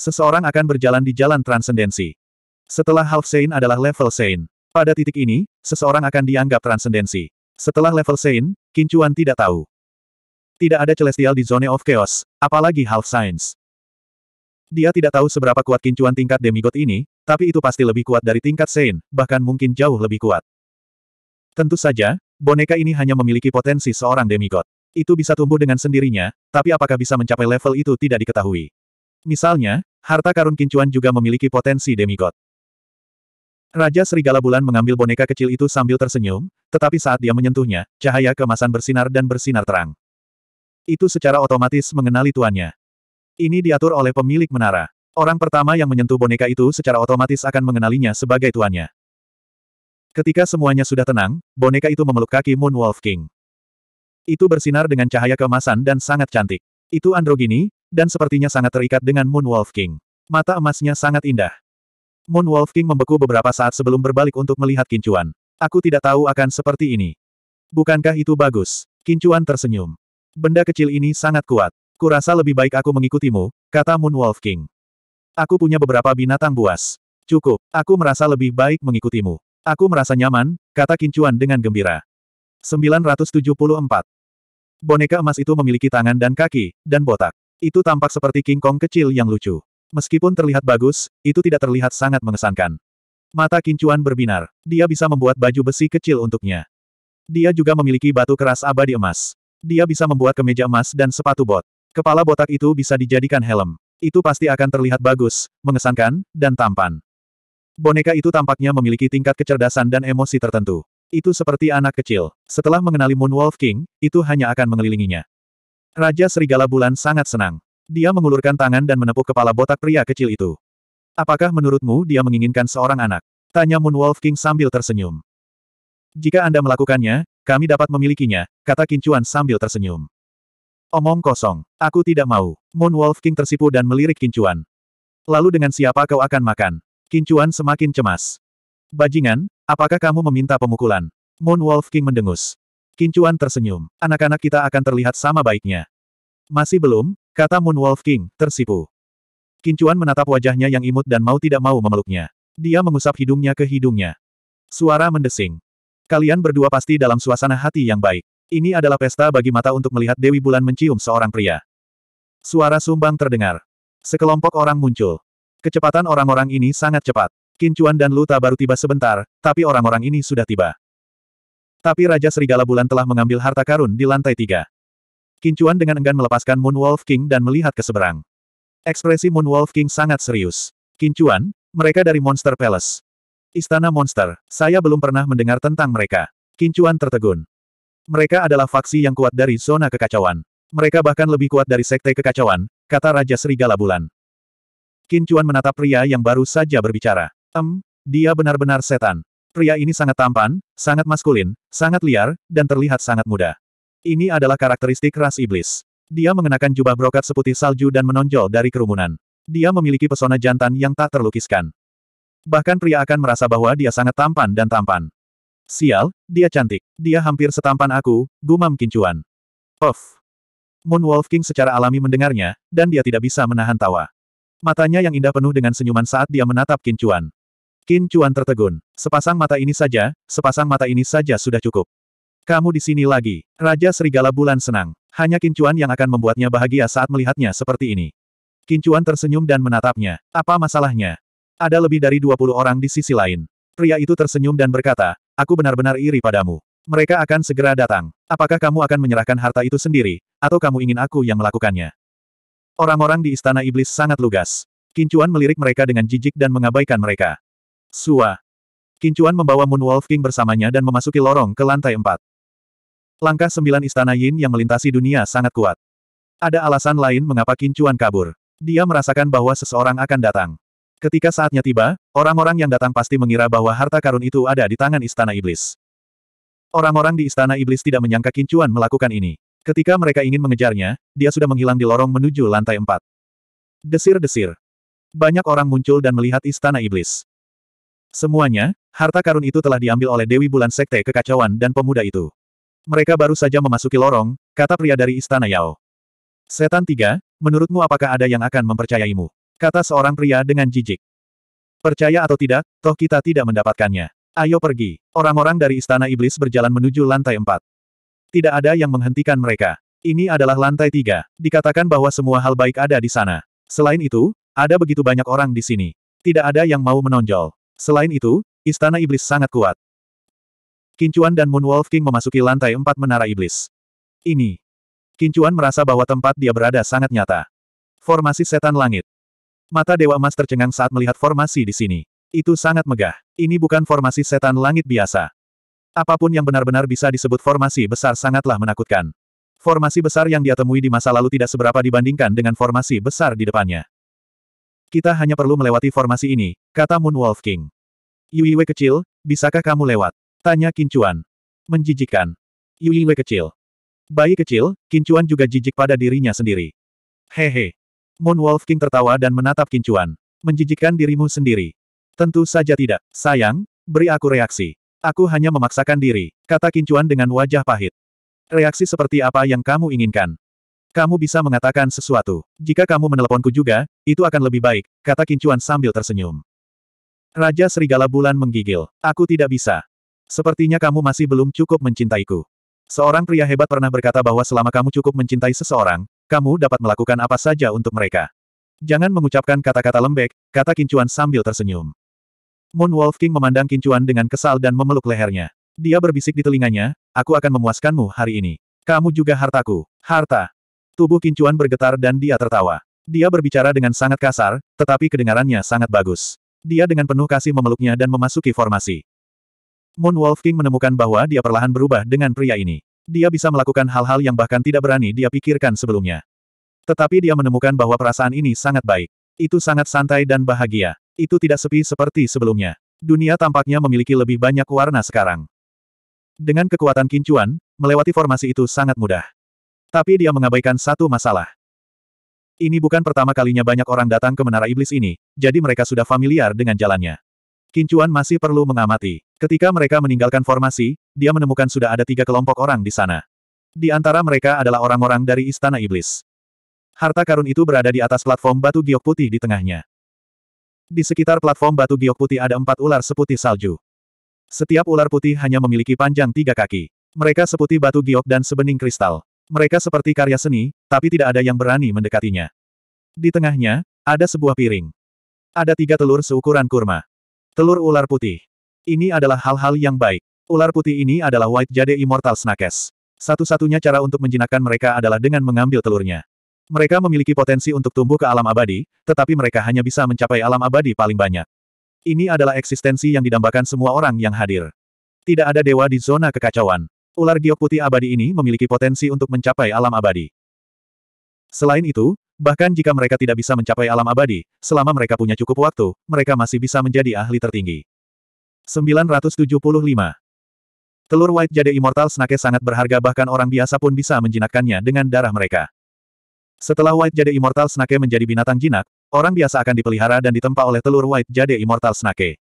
Seseorang akan berjalan di jalan transendensi. Setelah half saint adalah level saint. Pada titik ini, seseorang akan dianggap transendensi. Setelah level Sein, Kincuan tidak tahu. Tidak ada Celestial di Zone of Chaos, apalagi Half Science. Dia tidak tahu seberapa kuat Kincuan tingkat demigod ini, tapi itu pasti lebih kuat dari tingkat Sein, bahkan mungkin jauh lebih kuat. Tentu saja, boneka ini hanya memiliki potensi seorang demigod. Itu bisa tumbuh dengan sendirinya, tapi apakah bisa mencapai level itu tidak diketahui. Misalnya, harta karun Kincuan juga memiliki potensi demigod. Raja Serigala Bulan mengambil boneka kecil itu sambil tersenyum, tetapi saat dia menyentuhnya, cahaya kemasan bersinar dan bersinar terang. Itu secara otomatis mengenali tuannya. Ini diatur oleh pemilik menara. Orang pertama yang menyentuh boneka itu secara otomatis akan mengenalinya sebagai tuannya. Ketika semuanya sudah tenang, boneka itu memeluk kaki Moon Wolf King. Itu bersinar dengan cahaya kemasan dan sangat cantik. Itu androgini, dan sepertinya sangat terikat dengan Moon Wolf King. Mata emasnya sangat indah. Moon Wolf King membeku beberapa saat sebelum berbalik untuk melihat Kincuan. Aku tidak tahu akan seperti ini. Bukankah itu bagus? Kincuan tersenyum. Benda kecil ini sangat kuat. Kurasa lebih baik aku mengikutimu, kata Moon Wolf King. Aku punya beberapa binatang buas. Cukup, aku merasa lebih baik mengikutimu. Aku merasa nyaman, kata Kincuan dengan gembira. 974. Boneka emas itu memiliki tangan dan kaki, dan botak. Itu tampak seperti King Kong kecil yang lucu. Meskipun terlihat bagus, itu tidak terlihat sangat mengesankan. Mata kincuan berbinar. Dia bisa membuat baju besi kecil untuknya. Dia juga memiliki batu keras abadi emas. Dia bisa membuat kemeja emas dan sepatu bot. Kepala botak itu bisa dijadikan helm. Itu pasti akan terlihat bagus, mengesankan, dan tampan. Boneka itu tampaknya memiliki tingkat kecerdasan dan emosi tertentu. Itu seperti anak kecil. Setelah mengenali Moon Wolf King, itu hanya akan mengelilinginya. Raja Serigala Bulan sangat senang. Dia mengulurkan tangan dan menepuk kepala botak pria kecil itu. Apakah menurutmu dia menginginkan seorang anak? Tanya Moon Wolf King sambil tersenyum. Jika Anda melakukannya, kami dapat memilikinya, kata Kincuan sambil tersenyum. Omong kosong, aku tidak mau. Moon Wolf King tersipu dan melirik Kincuan. Lalu dengan siapa kau akan makan? Kincuan semakin cemas. Bajingan, apakah kamu meminta pemukulan? Moon Wolf King mendengus. Kincuan tersenyum. Anak-anak kita akan terlihat sama baiknya. Masih belum, Kata Moon Wolf King, tersipu. Kincuan menatap wajahnya yang imut dan mau tidak mau memeluknya. Dia mengusap hidungnya ke hidungnya. Suara mendesing. Kalian berdua pasti dalam suasana hati yang baik. Ini adalah pesta bagi mata untuk melihat Dewi Bulan mencium seorang pria. Suara sumbang terdengar. Sekelompok orang muncul. Kecepatan orang-orang ini sangat cepat. Kincuan dan Luta baru tiba sebentar, tapi orang-orang ini sudah tiba. Tapi Raja Serigala Bulan telah mengambil harta karun di lantai tiga. Kincuan dengan enggan melepaskan Moon Wolf King dan melihat ke seberang. Ekspresi Moon Wolf King sangat serius. Kincuan, mereka dari Monster Palace. Istana Monster, saya belum pernah mendengar tentang mereka. Kincuan tertegun. Mereka adalah faksi yang kuat dari zona kekacauan. Mereka bahkan lebih kuat dari sekte kekacauan, kata Raja Serigala Bulan. Kincuan menatap pria yang baru saja berbicara. Em, dia benar-benar setan. Pria ini sangat tampan, sangat maskulin, sangat liar, dan terlihat sangat muda. Ini adalah karakteristik ras iblis. Dia mengenakan jubah brokat seputih salju dan menonjol dari kerumunan. Dia memiliki pesona jantan yang tak terlukiskan. Bahkan pria akan merasa bahwa dia sangat tampan dan tampan. Sial, dia cantik. Dia hampir setampan aku, gumam kincuan. Of. Wolf King secara alami mendengarnya, dan dia tidak bisa menahan tawa. Matanya yang indah penuh dengan senyuman saat dia menatap kincuan. Kincuan tertegun. Sepasang mata ini saja, sepasang mata ini saja sudah cukup. Kamu di sini lagi. Raja Serigala Bulan senang. Hanya Kincuan yang akan membuatnya bahagia saat melihatnya seperti ini. Kincuan tersenyum dan menatapnya. Apa masalahnya? Ada lebih dari 20 orang di sisi lain. Pria itu tersenyum dan berkata, aku benar-benar iri padamu. Mereka akan segera datang. Apakah kamu akan menyerahkan harta itu sendiri, atau kamu ingin aku yang melakukannya? Orang-orang di Istana Iblis sangat lugas. Kincuan melirik mereka dengan jijik dan mengabaikan mereka. Sua. Kincuan membawa Moon Wolf King bersamanya dan memasuki lorong ke lantai empat. Langkah sembilan istana Yin yang melintasi dunia sangat kuat. Ada alasan lain mengapa Kincuan kabur. Dia merasakan bahwa seseorang akan datang. Ketika saatnya tiba, orang-orang yang datang pasti mengira bahwa harta karun itu ada di tangan istana iblis. Orang-orang di istana iblis tidak menyangka Kincuan melakukan ini. Ketika mereka ingin mengejarnya, dia sudah menghilang di lorong menuju lantai empat. Desir-desir. Banyak orang muncul dan melihat istana iblis. Semuanya, harta karun itu telah diambil oleh Dewi Bulan Sekte Kekacauan dan pemuda itu. Mereka baru saja memasuki lorong, kata pria dari Istana Yao. Setan tiga, menurutmu apakah ada yang akan mempercayaimu? Kata seorang pria dengan jijik. Percaya atau tidak, toh kita tidak mendapatkannya. Ayo pergi. Orang-orang dari Istana Iblis berjalan menuju lantai empat. Tidak ada yang menghentikan mereka. Ini adalah lantai tiga. Dikatakan bahwa semua hal baik ada di sana. Selain itu, ada begitu banyak orang di sini. Tidak ada yang mau menonjol. Selain itu, Istana Iblis sangat kuat. Kincuan dan Moon Wolf King memasuki lantai empat menara iblis. Ini. Kincuan merasa bahwa tempat dia berada sangat nyata. Formasi setan langit. Mata Dewa Emas tercengang saat melihat formasi di sini. Itu sangat megah. Ini bukan formasi setan langit biasa. Apapun yang benar-benar bisa disebut formasi besar sangatlah menakutkan. Formasi besar yang dia temui di masa lalu tidak seberapa dibandingkan dengan formasi besar di depannya. Kita hanya perlu melewati formasi ini, kata Moon Wolf King. Yuiwe kecil, bisakah kamu lewat? Tanya Kincuan. Menjijikan. Yui kecil. Bayi kecil, Kincuan juga jijik pada dirinya sendiri. Hehe. moon wolf King tertawa dan menatap Kincuan. Menjijikan dirimu sendiri. Tentu saja tidak. Sayang, beri aku reaksi. Aku hanya memaksakan diri, kata Kincuan dengan wajah pahit. Reaksi seperti apa yang kamu inginkan? Kamu bisa mengatakan sesuatu. Jika kamu meneleponku juga, itu akan lebih baik, kata Kincuan sambil tersenyum. Raja Serigala Bulan menggigil. Aku tidak bisa. Sepertinya kamu masih belum cukup mencintaiku. Seorang pria hebat pernah berkata bahwa selama kamu cukup mencintai seseorang, kamu dapat melakukan apa saja untuk mereka. Jangan mengucapkan kata-kata lembek, kata Kincuan sambil tersenyum. Moon Wolf King memandang Kincuan dengan kesal dan memeluk lehernya. Dia berbisik di telinganya, aku akan memuaskanmu hari ini. Kamu juga hartaku. Harta. Tubuh Kincuan bergetar dan dia tertawa. Dia berbicara dengan sangat kasar, tetapi kedengarannya sangat bagus. Dia dengan penuh kasih memeluknya dan memasuki formasi. Wolf King menemukan bahwa dia perlahan berubah dengan pria ini. Dia bisa melakukan hal-hal yang bahkan tidak berani dia pikirkan sebelumnya. Tetapi dia menemukan bahwa perasaan ini sangat baik. Itu sangat santai dan bahagia. Itu tidak sepi seperti sebelumnya. Dunia tampaknya memiliki lebih banyak warna sekarang. Dengan kekuatan kincuan, melewati formasi itu sangat mudah. Tapi dia mengabaikan satu masalah. Ini bukan pertama kalinya banyak orang datang ke Menara Iblis ini, jadi mereka sudah familiar dengan jalannya. Kincuan masih perlu mengamati. Ketika mereka meninggalkan formasi, dia menemukan sudah ada tiga kelompok orang di sana. Di antara mereka adalah orang-orang dari Istana Iblis. Harta karun itu berada di atas platform batu giok putih di tengahnya. Di sekitar platform batu giok putih ada empat ular seputih salju. Setiap ular putih hanya memiliki panjang tiga kaki. Mereka seputih batu giok dan sebening kristal. Mereka seperti karya seni, tapi tidak ada yang berani mendekatinya. Di tengahnya, ada sebuah piring. Ada tiga telur seukuran kurma. Telur ular putih. Ini adalah hal-hal yang baik. Ular putih ini adalah White Jade Immortal Snakes. Satu-satunya cara untuk menjinakkan mereka adalah dengan mengambil telurnya. Mereka memiliki potensi untuk tumbuh ke alam abadi, tetapi mereka hanya bisa mencapai alam abadi paling banyak. Ini adalah eksistensi yang didambakan semua orang yang hadir. Tidak ada dewa di zona kekacauan. Ular giok putih abadi ini memiliki potensi untuk mencapai alam abadi. Selain itu, Bahkan jika mereka tidak bisa mencapai alam abadi, selama mereka punya cukup waktu, mereka masih bisa menjadi ahli tertinggi. 975. Telur White Jade Immortal Snake sangat berharga bahkan orang biasa pun bisa menjinakkannya dengan darah mereka. Setelah White Jade Immortal Snake menjadi binatang jinak, orang biasa akan dipelihara dan ditempa oleh telur White Jade Immortal Snake.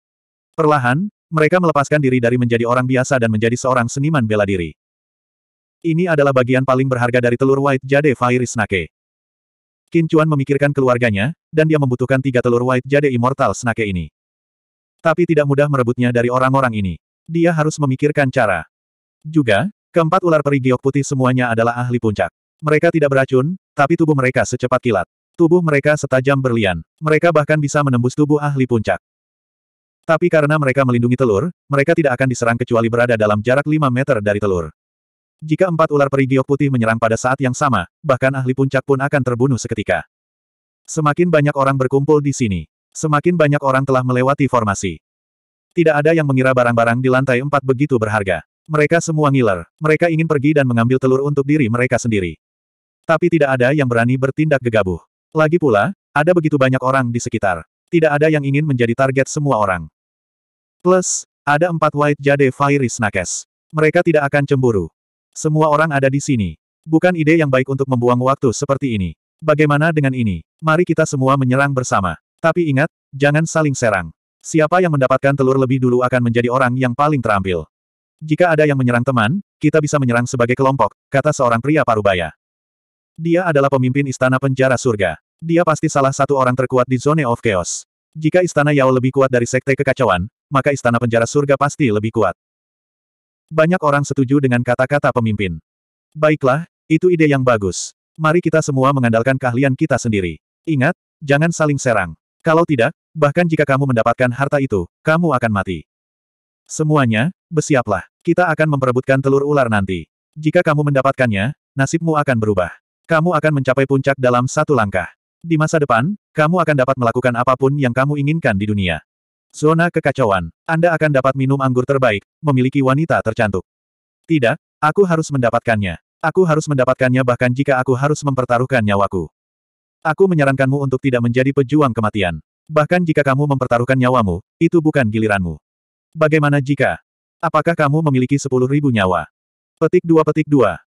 Perlahan, mereka melepaskan diri dari menjadi orang biasa dan menjadi seorang seniman bela diri. Ini adalah bagian paling berharga dari telur White Jade Fire Snake. Qin Chuan memikirkan keluarganya, dan dia membutuhkan tiga telur White Jade Immortal Snake ini. Tapi tidak mudah merebutnya dari orang-orang ini. Dia harus memikirkan cara. Juga, keempat ular peri giok putih semuanya adalah ahli puncak. Mereka tidak beracun, tapi tubuh mereka secepat kilat. Tubuh mereka setajam berlian. Mereka bahkan bisa menembus tubuh ahli puncak. Tapi karena mereka melindungi telur, mereka tidak akan diserang kecuali berada dalam jarak 5 meter dari telur. Jika empat ular peri giok putih menyerang pada saat yang sama, bahkan ahli puncak pun akan terbunuh seketika. Semakin banyak orang berkumpul di sini. Semakin banyak orang telah melewati formasi. Tidak ada yang mengira barang-barang di lantai empat begitu berharga. Mereka semua ngiler. Mereka ingin pergi dan mengambil telur untuk diri mereka sendiri. Tapi tidak ada yang berani bertindak gegabah. Lagi pula, ada begitu banyak orang di sekitar. Tidak ada yang ingin menjadi target semua orang. Plus, ada empat White Jade Fiery Snakes. Mereka tidak akan cemburu. Semua orang ada di sini. Bukan ide yang baik untuk membuang waktu seperti ini. Bagaimana dengan ini? Mari kita semua menyerang bersama. Tapi ingat, jangan saling serang. Siapa yang mendapatkan telur lebih dulu akan menjadi orang yang paling terampil. Jika ada yang menyerang teman, kita bisa menyerang sebagai kelompok, kata seorang pria parubaya. Dia adalah pemimpin istana penjara surga. Dia pasti salah satu orang terkuat di Zone of Chaos. Jika istana Yao lebih kuat dari sekte kekacauan, maka istana penjara surga pasti lebih kuat. Banyak orang setuju dengan kata-kata pemimpin. Baiklah, itu ide yang bagus. Mari kita semua mengandalkan keahlian kita sendiri. Ingat, jangan saling serang. Kalau tidak, bahkan jika kamu mendapatkan harta itu, kamu akan mati. Semuanya, bersiaplah. Kita akan memperebutkan telur ular nanti. Jika kamu mendapatkannya, nasibmu akan berubah. Kamu akan mencapai puncak dalam satu langkah. Di masa depan, kamu akan dapat melakukan apapun yang kamu inginkan di dunia. Zona kekacauan. Anda akan dapat minum anggur terbaik, memiliki wanita tercantik. Tidak, aku harus mendapatkannya. Aku harus mendapatkannya bahkan jika aku harus mempertaruhkan nyawaku. Aku menyarankanmu untuk tidak menjadi pejuang kematian. Bahkan jika kamu mempertaruhkan nyawamu, itu bukan giliranmu. Bagaimana jika? Apakah kamu memiliki sepuluh ribu nyawa? Petik dua petik dua.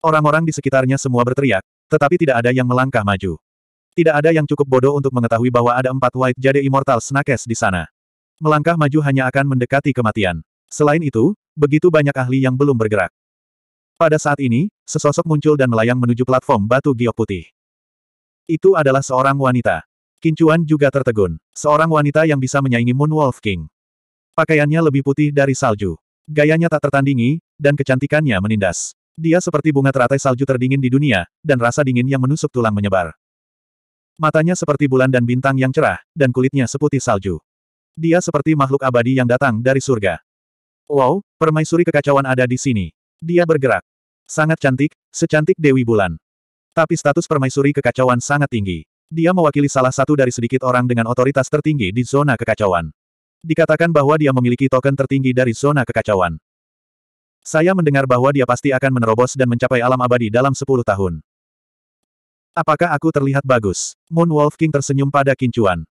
Orang-orang di sekitarnya semua berteriak, tetapi tidak ada yang melangkah maju. Tidak ada yang cukup bodoh untuk mengetahui bahwa ada empat White Jade Immortal Snakes di sana. Melangkah maju hanya akan mendekati kematian. Selain itu, begitu banyak ahli yang belum bergerak. Pada saat ini, sesosok muncul dan melayang menuju platform batu giok putih. Itu adalah seorang wanita. Kincuan juga tertegun. Seorang wanita yang bisa menyaingi Moon Wolf King. Pakaiannya lebih putih dari salju. Gayanya tak tertandingi, dan kecantikannya menindas. Dia seperti bunga teratai salju terdingin di dunia, dan rasa dingin yang menusuk tulang menyebar. Matanya seperti bulan dan bintang yang cerah, dan kulitnya seputih salju. Dia seperti makhluk abadi yang datang dari surga. Wow, permaisuri kekacauan ada di sini. Dia bergerak. Sangat cantik, secantik Dewi Bulan. Tapi status permaisuri kekacauan sangat tinggi. Dia mewakili salah satu dari sedikit orang dengan otoritas tertinggi di zona kekacauan. Dikatakan bahwa dia memiliki token tertinggi dari zona kekacauan. Saya mendengar bahwa dia pasti akan menerobos dan mencapai alam abadi dalam 10 tahun. Apakah aku terlihat bagus? Moon Wolf King tersenyum pada Kincuan.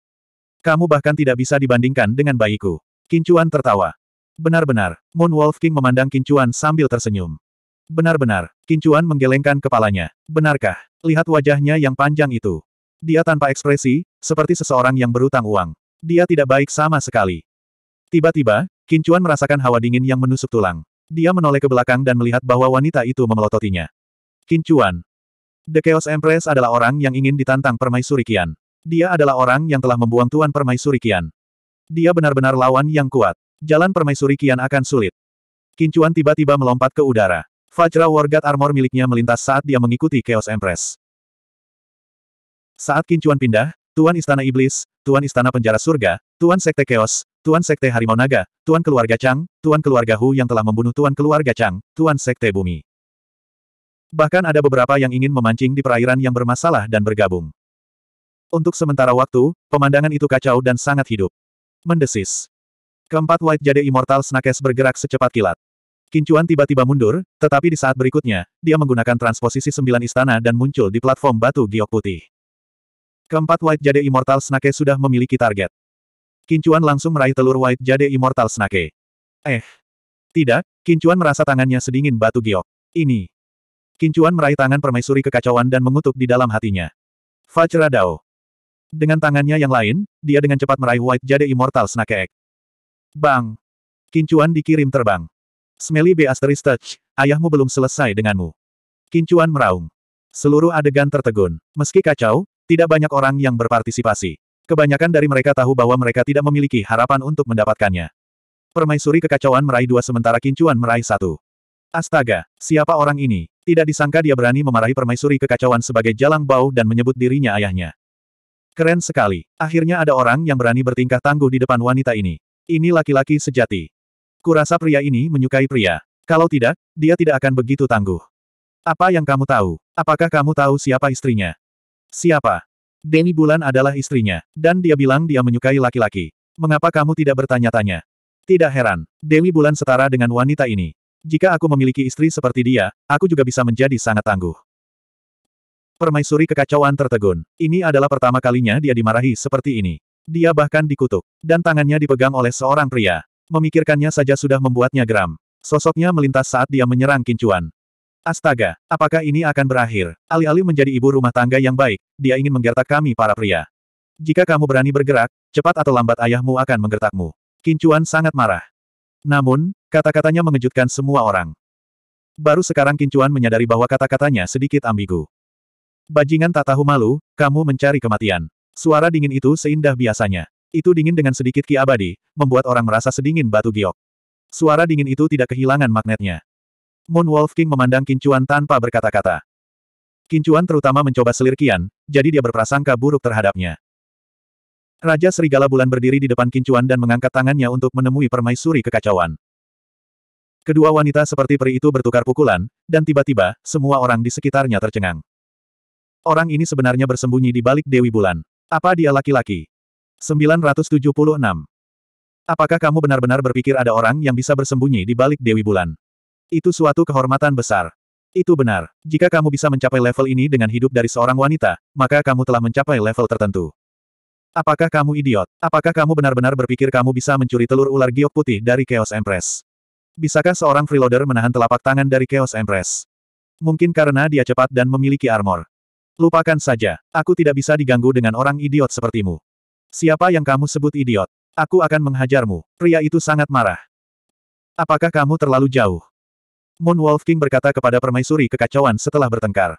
Kamu bahkan tidak bisa dibandingkan dengan bayiku. Kincuan tertawa. Benar-benar, Moon Wolf King memandang Kincuan sambil tersenyum. Benar-benar, Kincuan menggelengkan kepalanya. Benarkah? Lihat wajahnya yang panjang itu. Dia tanpa ekspresi, seperti seseorang yang berutang uang. Dia tidak baik sama sekali. Tiba-tiba, Kincuan merasakan hawa dingin yang menusuk tulang. Dia menoleh ke belakang dan melihat bahwa wanita itu memelototinya. Kincuan, The Chaos Empress adalah orang yang ingin ditantang Permaisuri Kian. Dia adalah orang yang telah membuang Tuan Permaisuri Kian. Dia benar-benar lawan yang kuat. Jalan Permaisuri Kian akan sulit. Kincuan tiba-tiba melompat ke udara. Fajra Wargat Armor miliknya melintas saat dia mengikuti Chaos Empress. Saat Kincuan pindah, Tuan Istana Iblis, Tuan Istana Penjara Surga, Tuan Sekte Chaos, Tuan Sekte Harimau Naga, Tuan Keluarga Chang, Tuan Keluarga Hu yang telah membunuh Tuan Keluarga Chang, Tuan Sekte Bumi. Bahkan ada beberapa yang ingin memancing di perairan yang bermasalah dan bergabung. Untuk sementara waktu, pemandangan itu kacau dan sangat hidup. Mendesis. Keempat White Jade Immortal Snakes bergerak secepat kilat. Kincuan tiba-tiba mundur, tetapi di saat berikutnya, dia menggunakan transposisi sembilan istana dan muncul di platform batu giok putih. Keempat White Jade Immortal Snake sudah memiliki target. Kincuan langsung meraih telur White Jade Immortal Snake. Eh. Tidak, Kincuan merasa tangannya sedingin batu giok. Ini. Kincuan meraih tangan permaisuri kekacauan dan mengutuk di dalam hatinya. Fajra Dengan tangannya yang lain, dia dengan cepat meraih White Jade Immortal Snake Egg. Bang! Kincuan dikirim terbang. Smelly B asterisk touch, ayahmu belum selesai denganmu. Kincuan meraung. Seluruh adegan tertegun. Meski kacau, tidak banyak orang yang berpartisipasi. Kebanyakan dari mereka tahu bahwa mereka tidak memiliki harapan untuk mendapatkannya. Permaisuri kekacauan meraih dua sementara kincuan meraih satu. Astaga, siapa orang ini? Tidak disangka dia berani memarahi permaisuri kekacauan sebagai jalang bau dan menyebut dirinya ayahnya. Keren sekali. Akhirnya ada orang yang berani bertingkah tangguh di depan wanita ini. Ini laki-laki sejati. Kurasa pria ini menyukai pria. Kalau tidak, dia tidak akan begitu tangguh. Apa yang kamu tahu? Apakah kamu tahu siapa istrinya? Siapa? Denny Bulan adalah istrinya, dan dia bilang dia menyukai laki-laki. Mengapa kamu tidak bertanya-tanya? Tidak heran, Dewi Bulan setara dengan wanita ini. Jika aku memiliki istri seperti dia, aku juga bisa menjadi sangat tangguh. Permaisuri kekacauan tertegun. Ini adalah pertama kalinya dia dimarahi seperti ini. Dia bahkan dikutuk, dan tangannya dipegang oleh seorang pria. Memikirkannya saja sudah membuatnya geram. Sosoknya melintas saat dia menyerang kincuan. Astaga, apakah ini akan berakhir? Alih-alih menjadi ibu rumah tangga yang baik, dia ingin menggertak kami para pria. Jika kamu berani bergerak, cepat atau lambat ayahmu akan menggertakmu. Kincuan sangat marah. Namun, Kata-katanya mengejutkan semua orang. Baru sekarang Kincuan menyadari bahwa kata-katanya sedikit ambigu. Bajingan tak tahu malu, kamu mencari kematian. Suara dingin itu seindah biasanya. Itu dingin dengan sedikit ki abadi, membuat orang merasa sedingin batu giok. Suara dingin itu tidak kehilangan magnetnya. Moon Wolf King memandang Kincuan tanpa berkata-kata. Kincuan terutama mencoba selir Kian, jadi dia berprasangka buruk terhadapnya. Raja Serigala Bulan berdiri di depan Kincuan dan mengangkat tangannya untuk menemui permaisuri kekacauan. Kedua wanita seperti peri itu bertukar pukulan, dan tiba-tiba, semua orang di sekitarnya tercengang. Orang ini sebenarnya bersembunyi di balik Dewi Bulan. Apa dia laki-laki? 976. Apakah kamu benar-benar berpikir ada orang yang bisa bersembunyi di balik Dewi Bulan? Itu suatu kehormatan besar. Itu benar. Jika kamu bisa mencapai level ini dengan hidup dari seorang wanita, maka kamu telah mencapai level tertentu. Apakah kamu idiot? Apakah kamu benar-benar berpikir kamu bisa mencuri telur ular giok putih dari Chaos Empress? Bisakah seorang freeloader menahan telapak tangan dari Chaos Empress? Mungkin karena dia cepat dan memiliki armor. Lupakan saja, aku tidak bisa diganggu dengan orang idiot sepertimu. Siapa yang kamu sebut idiot? Aku akan menghajarmu. Pria itu sangat marah. Apakah kamu terlalu jauh? Moon Wolf King berkata kepada permaisuri kekacauan setelah bertengkar.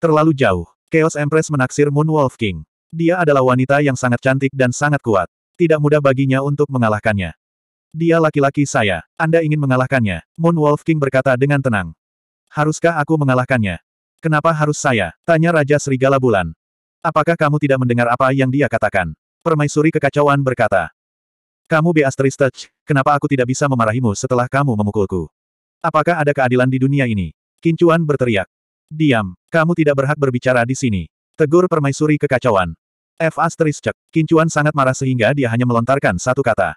Terlalu jauh. Chaos Empress menaksir Moon Wolf King. Dia adalah wanita yang sangat cantik dan sangat kuat. Tidak mudah baginya untuk mengalahkannya. Dia laki-laki saya. Anda ingin mengalahkannya. Moon Wolf King berkata dengan tenang. Haruskah aku mengalahkannya? Kenapa harus saya? Tanya Raja Serigala Bulan. Apakah kamu tidak mendengar apa yang dia katakan? Permaisuri kekacauan berkata. Kamu Asteris Touch, kenapa aku tidak bisa memarahimu setelah kamu memukulku? Apakah ada keadilan di dunia ini? Kincuan berteriak. Diam, kamu tidak berhak berbicara di sini. Tegur permaisuri kekacauan. F. cek, Kincuan sangat marah sehingga dia hanya melontarkan satu kata.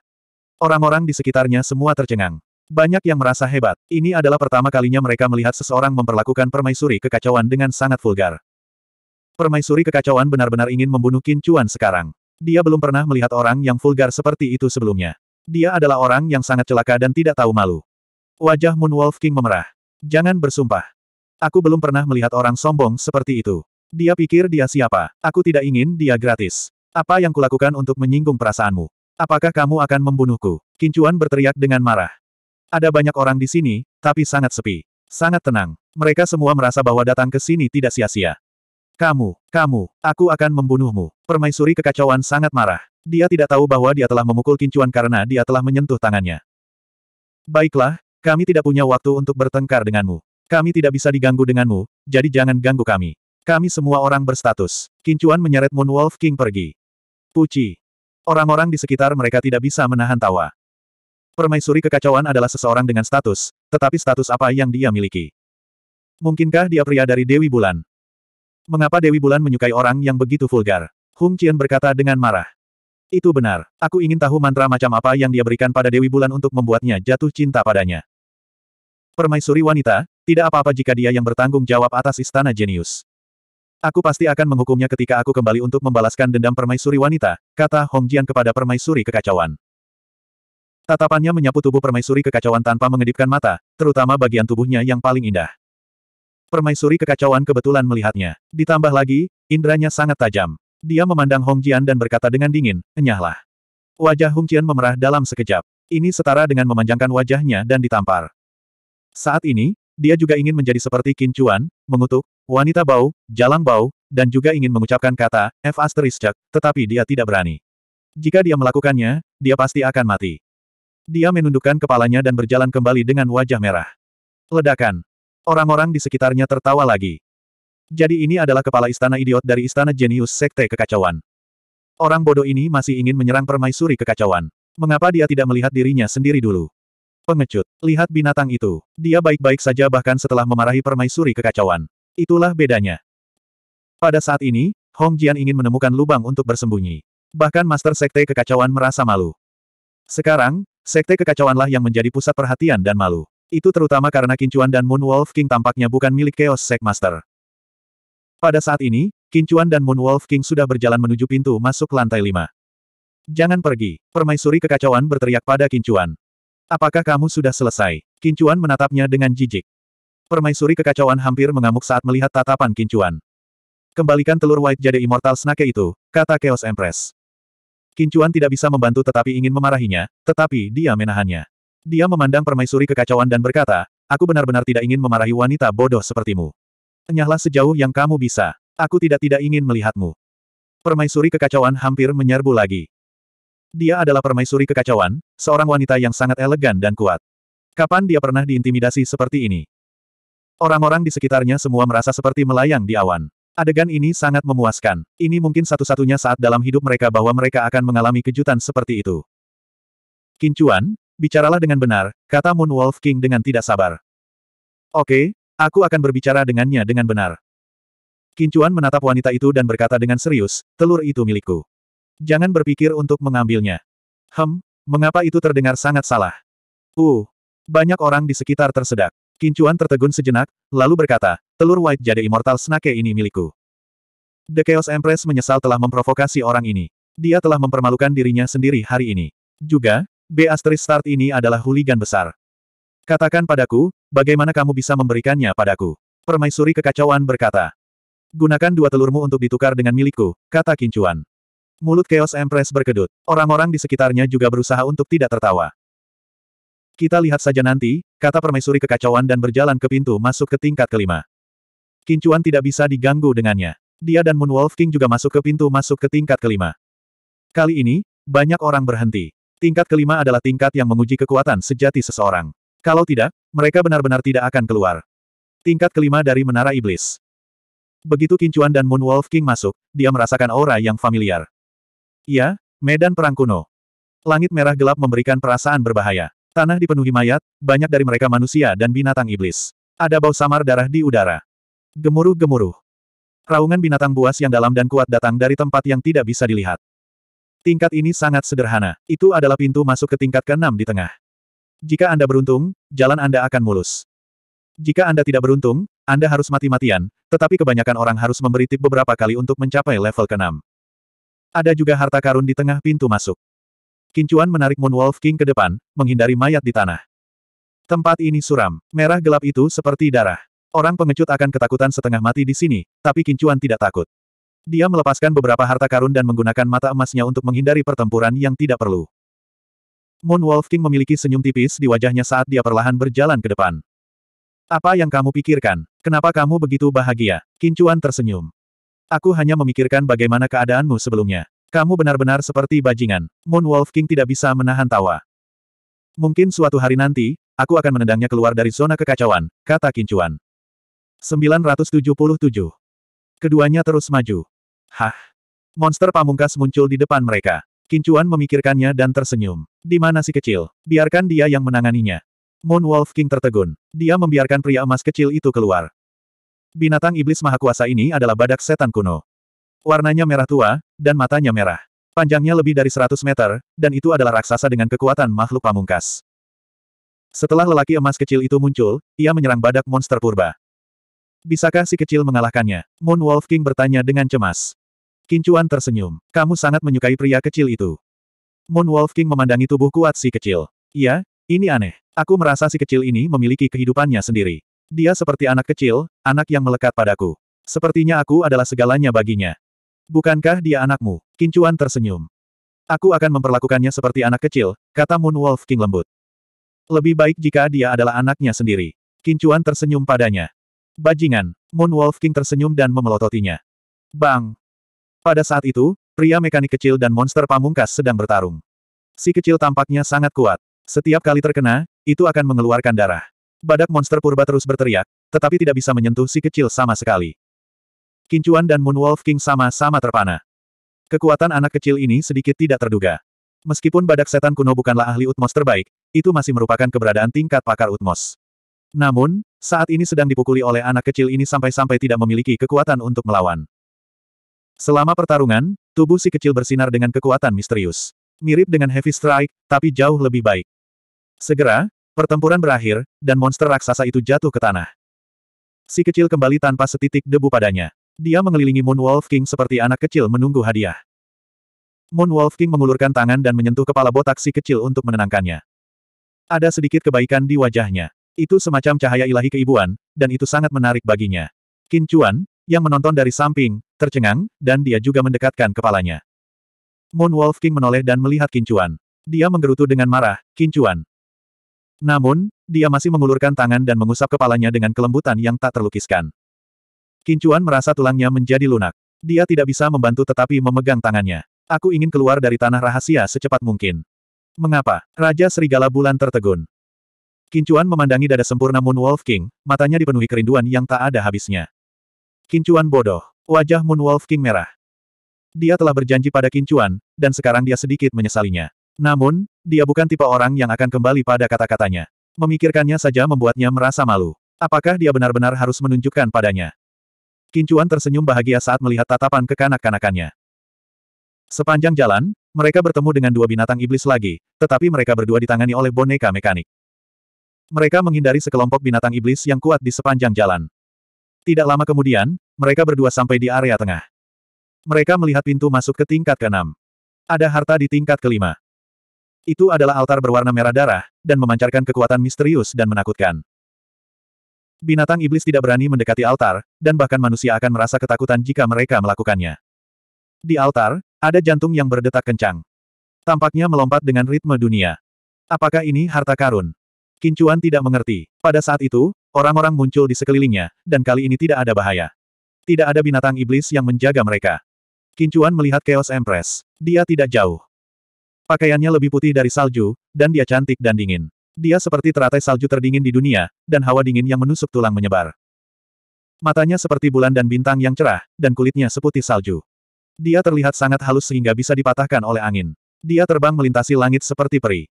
Orang-orang di sekitarnya semua tercengang. Banyak yang merasa hebat. Ini adalah pertama kalinya mereka melihat seseorang memperlakukan permaisuri kekacauan dengan sangat vulgar. Permaisuri kekacauan benar-benar ingin membunuh Qin Chuan sekarang. Dia belum pernah melihat orang yang vulgar seperti itu sebelumnya. Dia adalah orang yang sangat celaka dan tidak tahu malu. Wajah Moon Wolf King memerah. Jangan bersumpah. Aku belum pernah melihat orang sombong seperti itu. Dia pikir dia siapa. Aku tidak ingin dia gratis. Apa yang kulakukan untuk menyinggung perasaanmu? Apakah kamu akan membunuhku? Kincuan berteriak dengan marah. Ada banyak orang di sini, tapi sangat sepi. Sangat tenang. Mereka semua merasa bahwa datang ke sini tidak sia-sia. Kamu, kamu, aku akan membunuhmu. Permaisuri kekacauan sangat marah. Dia tidak tahu bahwa dia telah memukul Kincuan karena dia telah menyentuh tangannya. Baiklah, kami tidak punya waktu untuk bertengkar denganmu. Kami tidak bisa diganggu denganmu, jadi jangan ganggu kami. Kami semua orang berstatus. Kincuan menyeret Wolf King pergi. Puci, Orang-orang di sekitar mereka tidak bisa menahan tawa. Permaisuri kekacauan adalah seseorang dengan status, tetapi status apa yang dia miliki? Mungkinkah dia pria dari Dewi Bulan? Mengapa Dewi Bulan menyukai orang yang begitu vulgar? Hung Qian berkata dengan marah. Itu benar. Aku ingin tahu mantra macam apa yang dia berikan pada Dewi Bulan untuk membuatnya jatuh cinta padanya. Permaisuri wanita, tidak apa-apa jika dia yang bertanggung jawab atas istana jenius. Aku pasti akan menghukumnya ketika aku kembali untuk membalaskan dendam permaisuri wanita, kata Hong Jian kepada permaisuri kekacauan. Tatapannya menyapu tubuh permaisuri kekacauan tanpa mengedipkan mata, terutama bagian tubuhnya yang paling indah. Permaisuri kekacauan kebetulan melihatnya. Ditambah lagi, indranya sangat tajam. Dia memandang Hong Jian dan berkata dengan dingin, enyahlah. Wajah Hong Jian memerah dalam sekejap. Ini setara dengan memanjangkan wajahnya dan ditampar. Saat ini, dia juga ingin menjadi seperti kincuan, mengutuk, wanita bau, jalang bau, dan juga ingin mengucapkan kata, F asterisk, tetapi dia tidak berani. Jika dia melakukannya, dia pasti akan mati. Dia menundukkan kepalanya dan berjalan kembali dengan wajah merah. Ledakan. Orang-orang di sekitarnya tertawa lagi. Jadi ini adalah kepala istana idiot dari istana jenius sekte kekacauan. Orang bodoh ini masih ingin menyerang permaisuri kekacauan. Mengapa dia tidak melihat dirinya sendiri dulu? Pengecut. Lihat binatang itu. Dia baik-baik saja bahkan setelah memarahi permaisuri kekacauan. Itulah bedanya. Pada saat ini, Hong Jian ingin menemukan lubang untuk bersembunyi. Bahkan Master Sekte Kekacauan merasa malu. Sekarang, Sekte Kekacauanlah yang menjadi pusat perhatian dan malu. Itu terutama karena Kincuan dan Moon Wolf King tampaknya bukan milik Chaos Sek Master. Pada saat ini, Kincuan dan Moon Wolf King sudah berjalan menuju pintu masuk lantai 5. Jangan pergi, permaisuri kekacauan berteriak pada Kincuan. Apakah kamu sudah selesai? Kincuan menatapnya dengan jijik. Permaisuri kekacauan hampir mengamuk saat melihat tatapan Kincuan. Kembalikan telur white jade immortal snake itu, kata Chaos Empress. Kincuan tidak bisa membantu tetapi ingin memarahinya, tetapi dia menahannya. Dia memandang permaisuri kekacauan dan berkata, aku benar-benar tidak ingin memarahi wanita bodoh sepertimu. Enyahlah sejauh yang kamu bisa. Aku tidak-tidak ingin melihatmu. Permaisuri kekacauan hampir menyerbu lagi. Dia adalah permaisuri kekacauan, seorang wanita yang sangat elegan dan kuat. Kapan dia pernah diintimidasi seperti ini? Orang-orang di sekitarnya semua merasa seperti melayang di awan. Adegan ini sangat memuaskan. Ini mungkin satu-satunya saat dalam hidup mereka bahwa mereka akan mengalami kejutan seperti itu. Kincuan, bicaralah dengan benar, kata Moon Wolf King dengan tidak sabar. Oke, aku akan berbicara dengannya dengan benar. Kincuan menatap wanita itu dan berkata dengan serius, telur itu milikku. Jangan berpikir untuk mengambilnya. Hem, mengapa itu terdengar sangat salah? Uh, banyak orang di sekitar tersedak. Kincuan tertegun sejenak, lalu berkata, telur white jade immortal snake ini milikku. The Chaos Empress menyesal telah memprovokasi orang ini. Dia telah mempermalukan dirinya sendiri hari ini. Juga, B asterisk start ini adalah huligan besar. Katakan padaku, bagaimana kamu bisa memberikannya padaku? Permaisuri kekacauan berkata. Gunakan dua telurmu untuk ditukar dengan milikku, kata Kincuan. Mulut Chaos Empress berkedut. Orang-orang di sekitarnya juga berusaha untuk tidak tertawa. Kita lihat saja nanti, kata permaisuri kekacauan dan berjalan ke pintu masuk ke tingkat kelima. Kincuan tidak bisa diganggu dengannya. Dia dan Moon Wolf King juga masuk ke pintu masuk ke tingkat kelima. Kali ini, banyak orang berhenti. Tingkat kelima adalah tingkat yang menguji kekuatan sejati seseorang. Kalau tidak, mereka benar-benar tidak akan keluar. Tingkat kelima dari Menara Iblis. Begitu Kincuan dan Moon Wolf King masuk, dia merasakan aura yang familiar. Iya, medan perang kuno. Langit merah gelap memberikan perasaan berbahaya. Tanah dipenuhi mayat, banyak dari mereka manusia dan binatang iblis. Ada bau samar darah di udara. Gemuruh-gemuruh. Raungan binatang buas yang dalam dan kuat datang dari tempat yang tidak bisa dilihat. Tingkat ini sangat sederhana. Itu adalah pintu masuk ke tingkat keenam di tengah. Jika Anda beruntung, jalan Anda akan mulus. Jika Anda tidak beruntung, Anda harus mati-matian, tetapi kebanyakan orang harus memberi tip beberapa kali untuk mencapai level keenam. Ada juga harta karun di tengah pintu masuk. Kincuan menarik Moon Wolf King ke depan, menghindari mayat di tanah. Tempat ini suram. Merah gelap itu seperti darah. Orang pengecut akan ketakutan setengah mati di sini, tapi Kincuan tidak takut. Dia melepaskan beberapa harta karun dan menggunakan mata emasnya untuk menghindari pertempuran yang tidak perlu. Moon Wolf King memiliki senyum tipis di wajahnya saat dia perlahan berjalan ke depan. Apa yang kamu pikirkan? Kenapa kamu begitu bahagia? Kincuan tersenyum. Aku hanya memikirkan bagaimana keadaanmu sebelumnya. Kamu benar-benar seperti bajingan. Moon Wolf King tidak bisa menahan tawa. Mungkin suatu hari nanti, aku akan menendangnya keluar dari zona kekacauan, kata Kincuan. 977. Keduanya terus maju. Hah? Monster pamungkas muncul di depan mereka. Kincuan memikirkannya dan tersenyum. Di mana si kecil? Biarkan dia yang menanganinya. Moon Wolf King tertegun. Dia membiarkan pria emas kecil itu keluar. Binatang iblis maha kuasa ini adalah badak setan kuno. Warnanya merah tua, dan matanya merah. Panjangnya lebih dari 100 meter, dan itu adalah raksasa dengan kekuatan makhluk pamungkas. Setelah lelaki emas kecil itu muncul, ia menyerang badak monster purba. Bisakah si kecil mengalahkannya? Moon Wolf King bertanya dengan cemas. Kincuan tersenyum. Kamu sangat menyukai pria kecil itu. Moon Wolf King memandangi tubuh kuat si kecil. Iya, ini aneh. Aku merasa si kecil ini memiliki kehidupannya sendiri. Dia seperti anak kecil, anak yang melekat padaku. Sepertinya aku adalah segalanya baginya. Bukankah dia anakmu? Kincuan tersenyum. Aku akan memperlakukannya seperti anak kecil, kata Moon Wolf King lembut. Lebih baik jika dia adalah anaknya sendiri. Kincuan tersenyum padanya. Bajingan, Moon Wolf King tersenyum dan memelototinya. Bang! Pada saat itu, pria mekanik kecil dan monster pamungkas sedang bertarung. Si kecil tampaknya sangat kuat. Setiap kali terkena, itu akan mengeluarkan darah. Badak monster purba terus berteriak, tetapi tidak bisa menyentuh si kecil sama sekali. Kincuan dan Moon Wolf King sama-sama terpana. Kekuatan anak kecil ini sedikit tidak terduga. Meskipun badak setan kuno bukanlah ahli utmos terbaik, itu masih merupakan keberadaan tingkat pakar utmos. Namun, saat ini sedang dipukuli oleh anak kecil ini sampai-sampai tidak memiliki kekuatan untuk melawan. Selama pertarungan, tubuh si kecil bersinar dengan kekuatan misterius. Mirip dengan Heavy Strike, tapi jauh lebih baik. Segera, Pertempuran berakhir, dan monster raksasa itu jatuh ke tanah. Si kecil kembali tanpa setitik debu padanya. Dia mengelilingi Moon Wolf King seperti anak kecil menunggu hadiah. Moon Wolf King mengulurkan tangan dan menyentuh kepala botak si kecil untuk menenangkannya. Ada sedikit kebaikan di wajahnya. Itu semacam cahaya ilahi keibuan, dan itu sangat menarik baginya. Qin Chuan, yang menonton dari samping, tercengang, dan dia juga mendekatkan kepalanya. Moon Wolf King menoleh dan melihat Qin Chuan. Dia menggerutu dengan marah, Qin Chuan, namun, dia masih mengulurkan tangan dan mengusap kepalanya dengan kelembutan yang tak terlukiskan. Kincuan merasa tulangnya menjadi lunak. Dia tidak bisa membantu tetapi memegang tangannya. Aku ingin keluar dari tanah rahasia secepat mungkin. Mengapa? Raja Serigala Bulan tertegun. Kincuan memandangi dada sempurna Moon Wolf King, matanya dipenuhi kerinduan yang tak ada habisnya. Kincuan bodoh. Wajah Moon Wolf King merah. Dia telah berjanji pada Kincuan, dan sekarang dia sedikit menyesalinya. Namun, dia bukan tipe orang yang akan kembali pada kata-katanya. Memikirkannya saja membuatnya merasa malu. Apakah dia benar-benar harus menunjukkan padanya? Kincuan tersenyum bahagia saat melihat tatapan kekanak-kanakannya. Sepanjang jalan, mereka bertemu dengan dua binatang iblis lagi, tetapi mereka berdua ditangani oleh boneka mekanik. Mereka menghindari sekelompok binatang iblis yang kuat di sepanjang jalan. Tidak lama kemudian, mereka berdua sampai di area tengah. Mereka melihat pintu masuk ke tingkat keenam. Ada harta di tingkat kelima. Itu adalah altar berwarna merah darah, dan memancarkan kekuatan misterius dan menakutkan. Binatang iblis tidak berani mendekati altar, dan bahkan manusia akan merasa ketakutan jika mereka melakukannya. Di altar, ada jantung yang berdetak kencang. Tampaknya melompat dengan ritme dunia. Apakah ini harta karun? Kincuan tidak mengerti. Pada saat itu, orang-orang muncul di sekelilingnya, dan kali ini tidak ada bahaya. Tidak ada binatang iblis yang menjaga mereka. Kincuan melihat Chaos Empress. Dia tidak jauh. Pakaiannya lebih putih dari salju, dan dia cantik dan dingin. Dia seperti teratai salju terdingin di dunia, dan hawa dingin yang menusuk tulang menyebar. Matanya seperti bulan dan bintang yang cerah, dan kulitnya seputih salju. Dia terlihat sangat halus sehingga bisa dipatahkan oleh angin. Dia terbang melintasi langit seperti peri.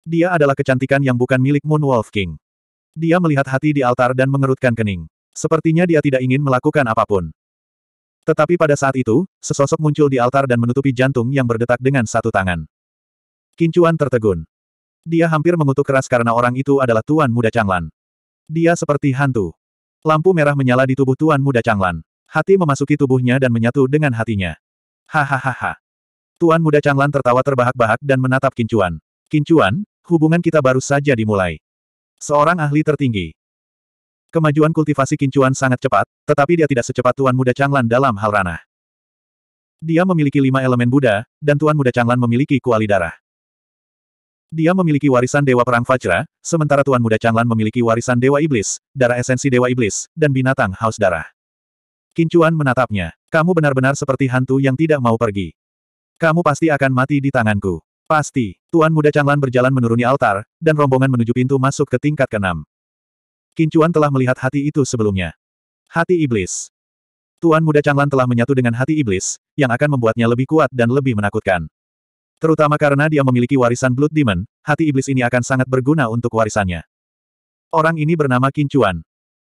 Dia adalah kecantikan yang bukan milik Moon Wolf King. Dia melihat hati di altar dan mengerutkan kening. Sepertinya dia tidak ingin melakukan apapun. Tetapi pada saat itu, sesosok muncul di altar dan menutupi jantung yang berdetak dengan satu tangan. Kincuan tertegun. Dia hampir mengutuk keras karena orang itu adalah Tuan Muda Changlan. Dia seperti hantu. Lampu merah menyala di tubuh Tuan Muda Changlan. Hati memasuki tubuhnya dan menyatu dengan hatinya. Hahaha. Tuan Muda Changlan tertawa terbahak-bahak dan menatap Kincuan. Kincuan, hubungan kita baru saja dimulai. Seorang ahli tertinggi. Kemajuan kultivasi Kincuan sangat cepat, tetapi dia tidak secepat Tuan Muda Changlan dalam hal ranah. Dia memiliki lima elemen Buddha, dan Tuan Muda Changlan memiliki kuali darah. Dia memiliki warisan Dewa Perang Fajra, sementara Tuan Muda Changlan memiliki warisan Dewa Iblis, darah esensi Dewa Iblis, dan binatang haus darah. Kincuan menatapnya. Kamu benar-benar seperti hantu yang tidak mau pergi. Kamu pasti akan mati di tanganku. Pasti. Tuan Muda Changlan berjalan menuruni altar, dan rombongan menuju pintu masuk ke tingkat keenam. Kincuan telah melihat hati itu sebelumnya. Hati Iblis. Tuan Muda Changlan telah menyatu dengan hati Iblis, yang akan membuatnya lebih kuat dan lebih menakutkan. Terutama karena dia memiliki warisan Blood Demon, hati iblis ini akan sangat berguna untuk warisannya. Orang ini bernama Kincuan.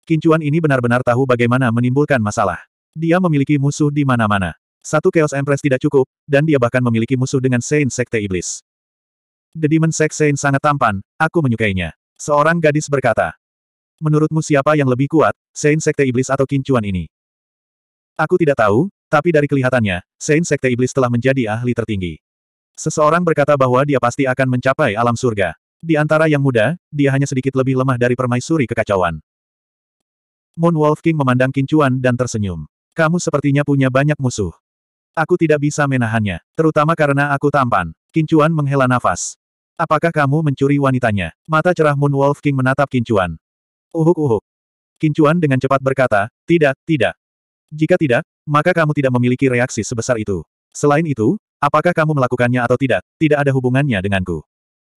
Kincuan ini benar-benar tahu bagaimana menimbulkan masalah. Dia memiliki musuh di mana-mana. Satu Chaos Empress tidak cukup, dan dia bahkan memiliki musuh dengan Saint Sekte Iblis. The Demon Sect Saint sangat tampan, aku menyukainya. Seorang gadis berkata. Menurutmu siapa yang lebih kuat, Saint Sekte Iblis atau Kincuan ini? Aku tidak tahu, tapi dari kelihatannya, Saint Sekte Iblis telah menjadi ahli tertinggi. Seseorang berkata bahwa dia pasti akan mencapai alam surga. Di antara yang muda, dia hanya sedikit lebih lemah dari permaisuri kekacauan. Moon Wolf King memandang Kincuan dan tersenyum. Kamu sepertinya punya banyak musuh. Aku tidak bisa menahannya, terutama karena aku tampan. Kincuan menghela nafas. Apakah kamu mencuri wanitanya? Mata cerah Moon Wolf King menatap Kincuan. Uhuk-uhuk. Kincuan dengan cepat berkata, tidak, tidak. Jika tidak, maka kamu tidak memiliki reaksi sebesar itu. Selain itu, Apakah kamu melakukannya atau tidak, tidak ada hubungannya denganku.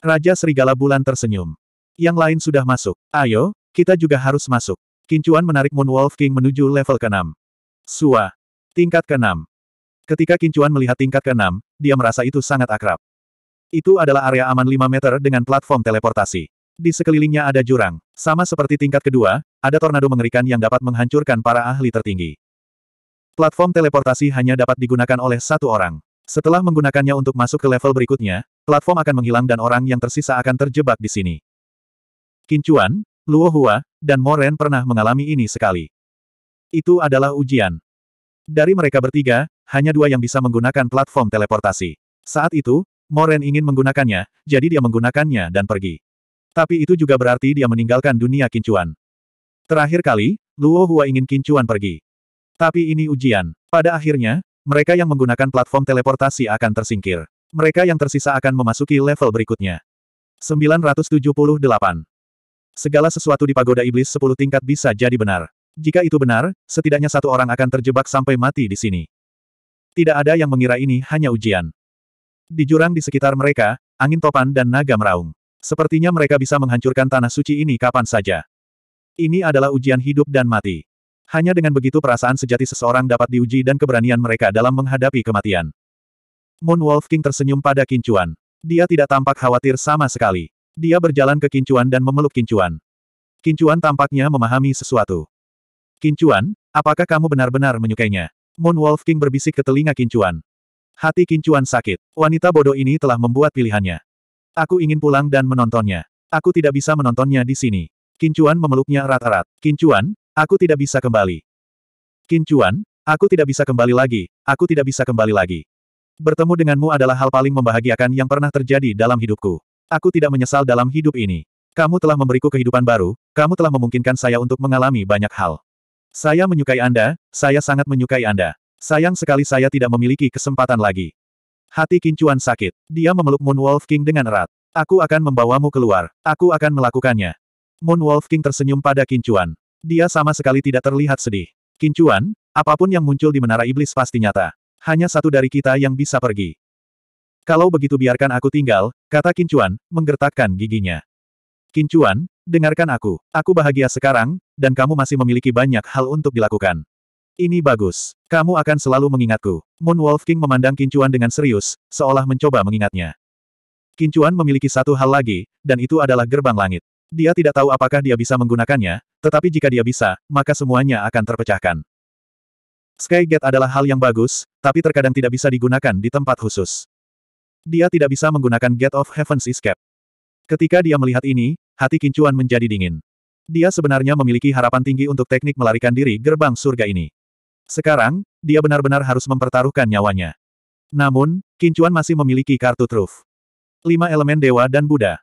Raja Serigala Bulan tersenyum. Yang lain sudah masuk. Ayo, kita juga harus masuk. Kincuan menarik Moon Wolf King menuju level ke-6. Sua. Tingkat ke-6. Ketika Kincuan melihat tingkat ke-6, dia merasa itu sangat akrab. Itu adalah area aman 5 meter dengan platform teleportasi. Di sekelilingnya ada jurang. Sama seperti tingkat kedua, ada tornado mengerikan yang dapat menghancurkan para ahli tertinggi. Platform teleportasi hanya dapat digunakan oleh satu orang. Setelah menggunakannya untuk masuk ke level berikutnya, platform akan menghilang dan orang yang tersisa akan terjebak di sini. Kincuan, Luo Hua, dan Moren pernah mengalami ini sekali. Itu adalah ujian. Dari mereka bertiga, hanya dua yang bisa menggunakan platform teleportasi. Saat itu, Moren ingin menggunakannya, jadi dia menggunakannya dan pergi. Tapi itu juga berarti dia meninggalkan dunia kincuan. Terakhir kali, Luo Hua ingin kincuan pergi. Tapi ini ujian. Pada akhirnya, mereka yang menggunakan platform teleportasi akan tersingkir. Mereka yang tersisa akan memasuki level berikutnya. 978. Segala sesuatu di pagoda iblis 10 tingkat bisa jadi benar. Jika itu benar, setidaknya satu orang akan terjebak sampai mati di sini. Tidak ada yang mengira ini hanya ujian. Di jurang di sekitar mereka, angin topan dan naga meraung. Sepertinya mereka bisa menghancurkan tanah suci ini kapan saja. Ini adalah ujian hidup dan mati. Hanya dengan begitu perasaan sejati seseorang dapat diuji dan keberanian mereka dalam menghadapi kematian. Moon Wolf King tersenyum pada Kincuan. Dia tidak tampak khawatir sama sekali. Dia berjalan ke Kincuan dan memeluk Kincuan. Kincuan tampaknya memahami sesuatu. Kincuan, apakah kamu benar-benar menyukainya? Moon Wolf King berbisik ke telinga Kincuan. Hati Kincuan sakit. Wanita bodoh ini telah membuat pilihannya. Aku ingin pulang dan menontonnya. Aku tidak bisa menontonnya di sini. Kincuan memeluknya erat-erat. Kincuan, Aku tidak bisa kembali. Kincuan, aku tidak bisa kembali lagi, aku tidak bisa kembali lagi. Bertemu denganmu adalah hal paling membahagiakan yang pernah terjadi dalam hidupku. Aku tidak menyesal dalam hidup ini. Kamu telah memberiku kehidupan baru, kamu telah memungkinkan saya untuk mengalami banyak hal. Saya menyukai Anda, saya sangat menyukai Anda. Sayang sekali saya tidak memiliki kesempatan lagi. Hati Kincuan sakit. Dia memeluk Moon Wolf King dengan erat. Aku akan membawamu keluar. Aku akan melakukannya. Moon Wolf King tersenyum pada Kincuan. Dia sama sekali tidak terlihat sedih. Kincuan, apapun yang muncul di menara iblis pasti nyata. Hanya satu dari kita yang bisa pergi. Kalau begitu biarkan aku tinggal, kata Kincuan, menggertakkan giginya. Kincuan, dengarkan aku. Aku bahagia sekarang, dan kamu masih memiliki banyak hal untuk dilakukan. Ini bagus. Kamu akan selalu mengingatku. Moon Wolf King memandang Kincuan dengan serius, seolah mencoba mengingatnya. Kincuan memiliki satu hal lagi, dan itu adalah gerbang langit. Dia tidak tahu apakah dia bisa menggunakannya, tetapi jika dia bisa, maka semuanya akan terpecahkan. Sky Gate adalah hal yang bagus, tapi terkadang tidak bisa digunakan di tempat khusus. Dia tidak bisa menggunakan Gate of Heaven's Escape. Ketika dia melihat ini, hati Kincuan menjadi dingin. Dia sebenarnya memiliki harapan tinggi untuk teknik melarikan diri gerbang surga ini. Sekarang, dia benar-benar harus mempertaruhkan nyawanya. Namun, Kincuan masih memiliki kartu truf. Lima elemen dewa dan Buddha.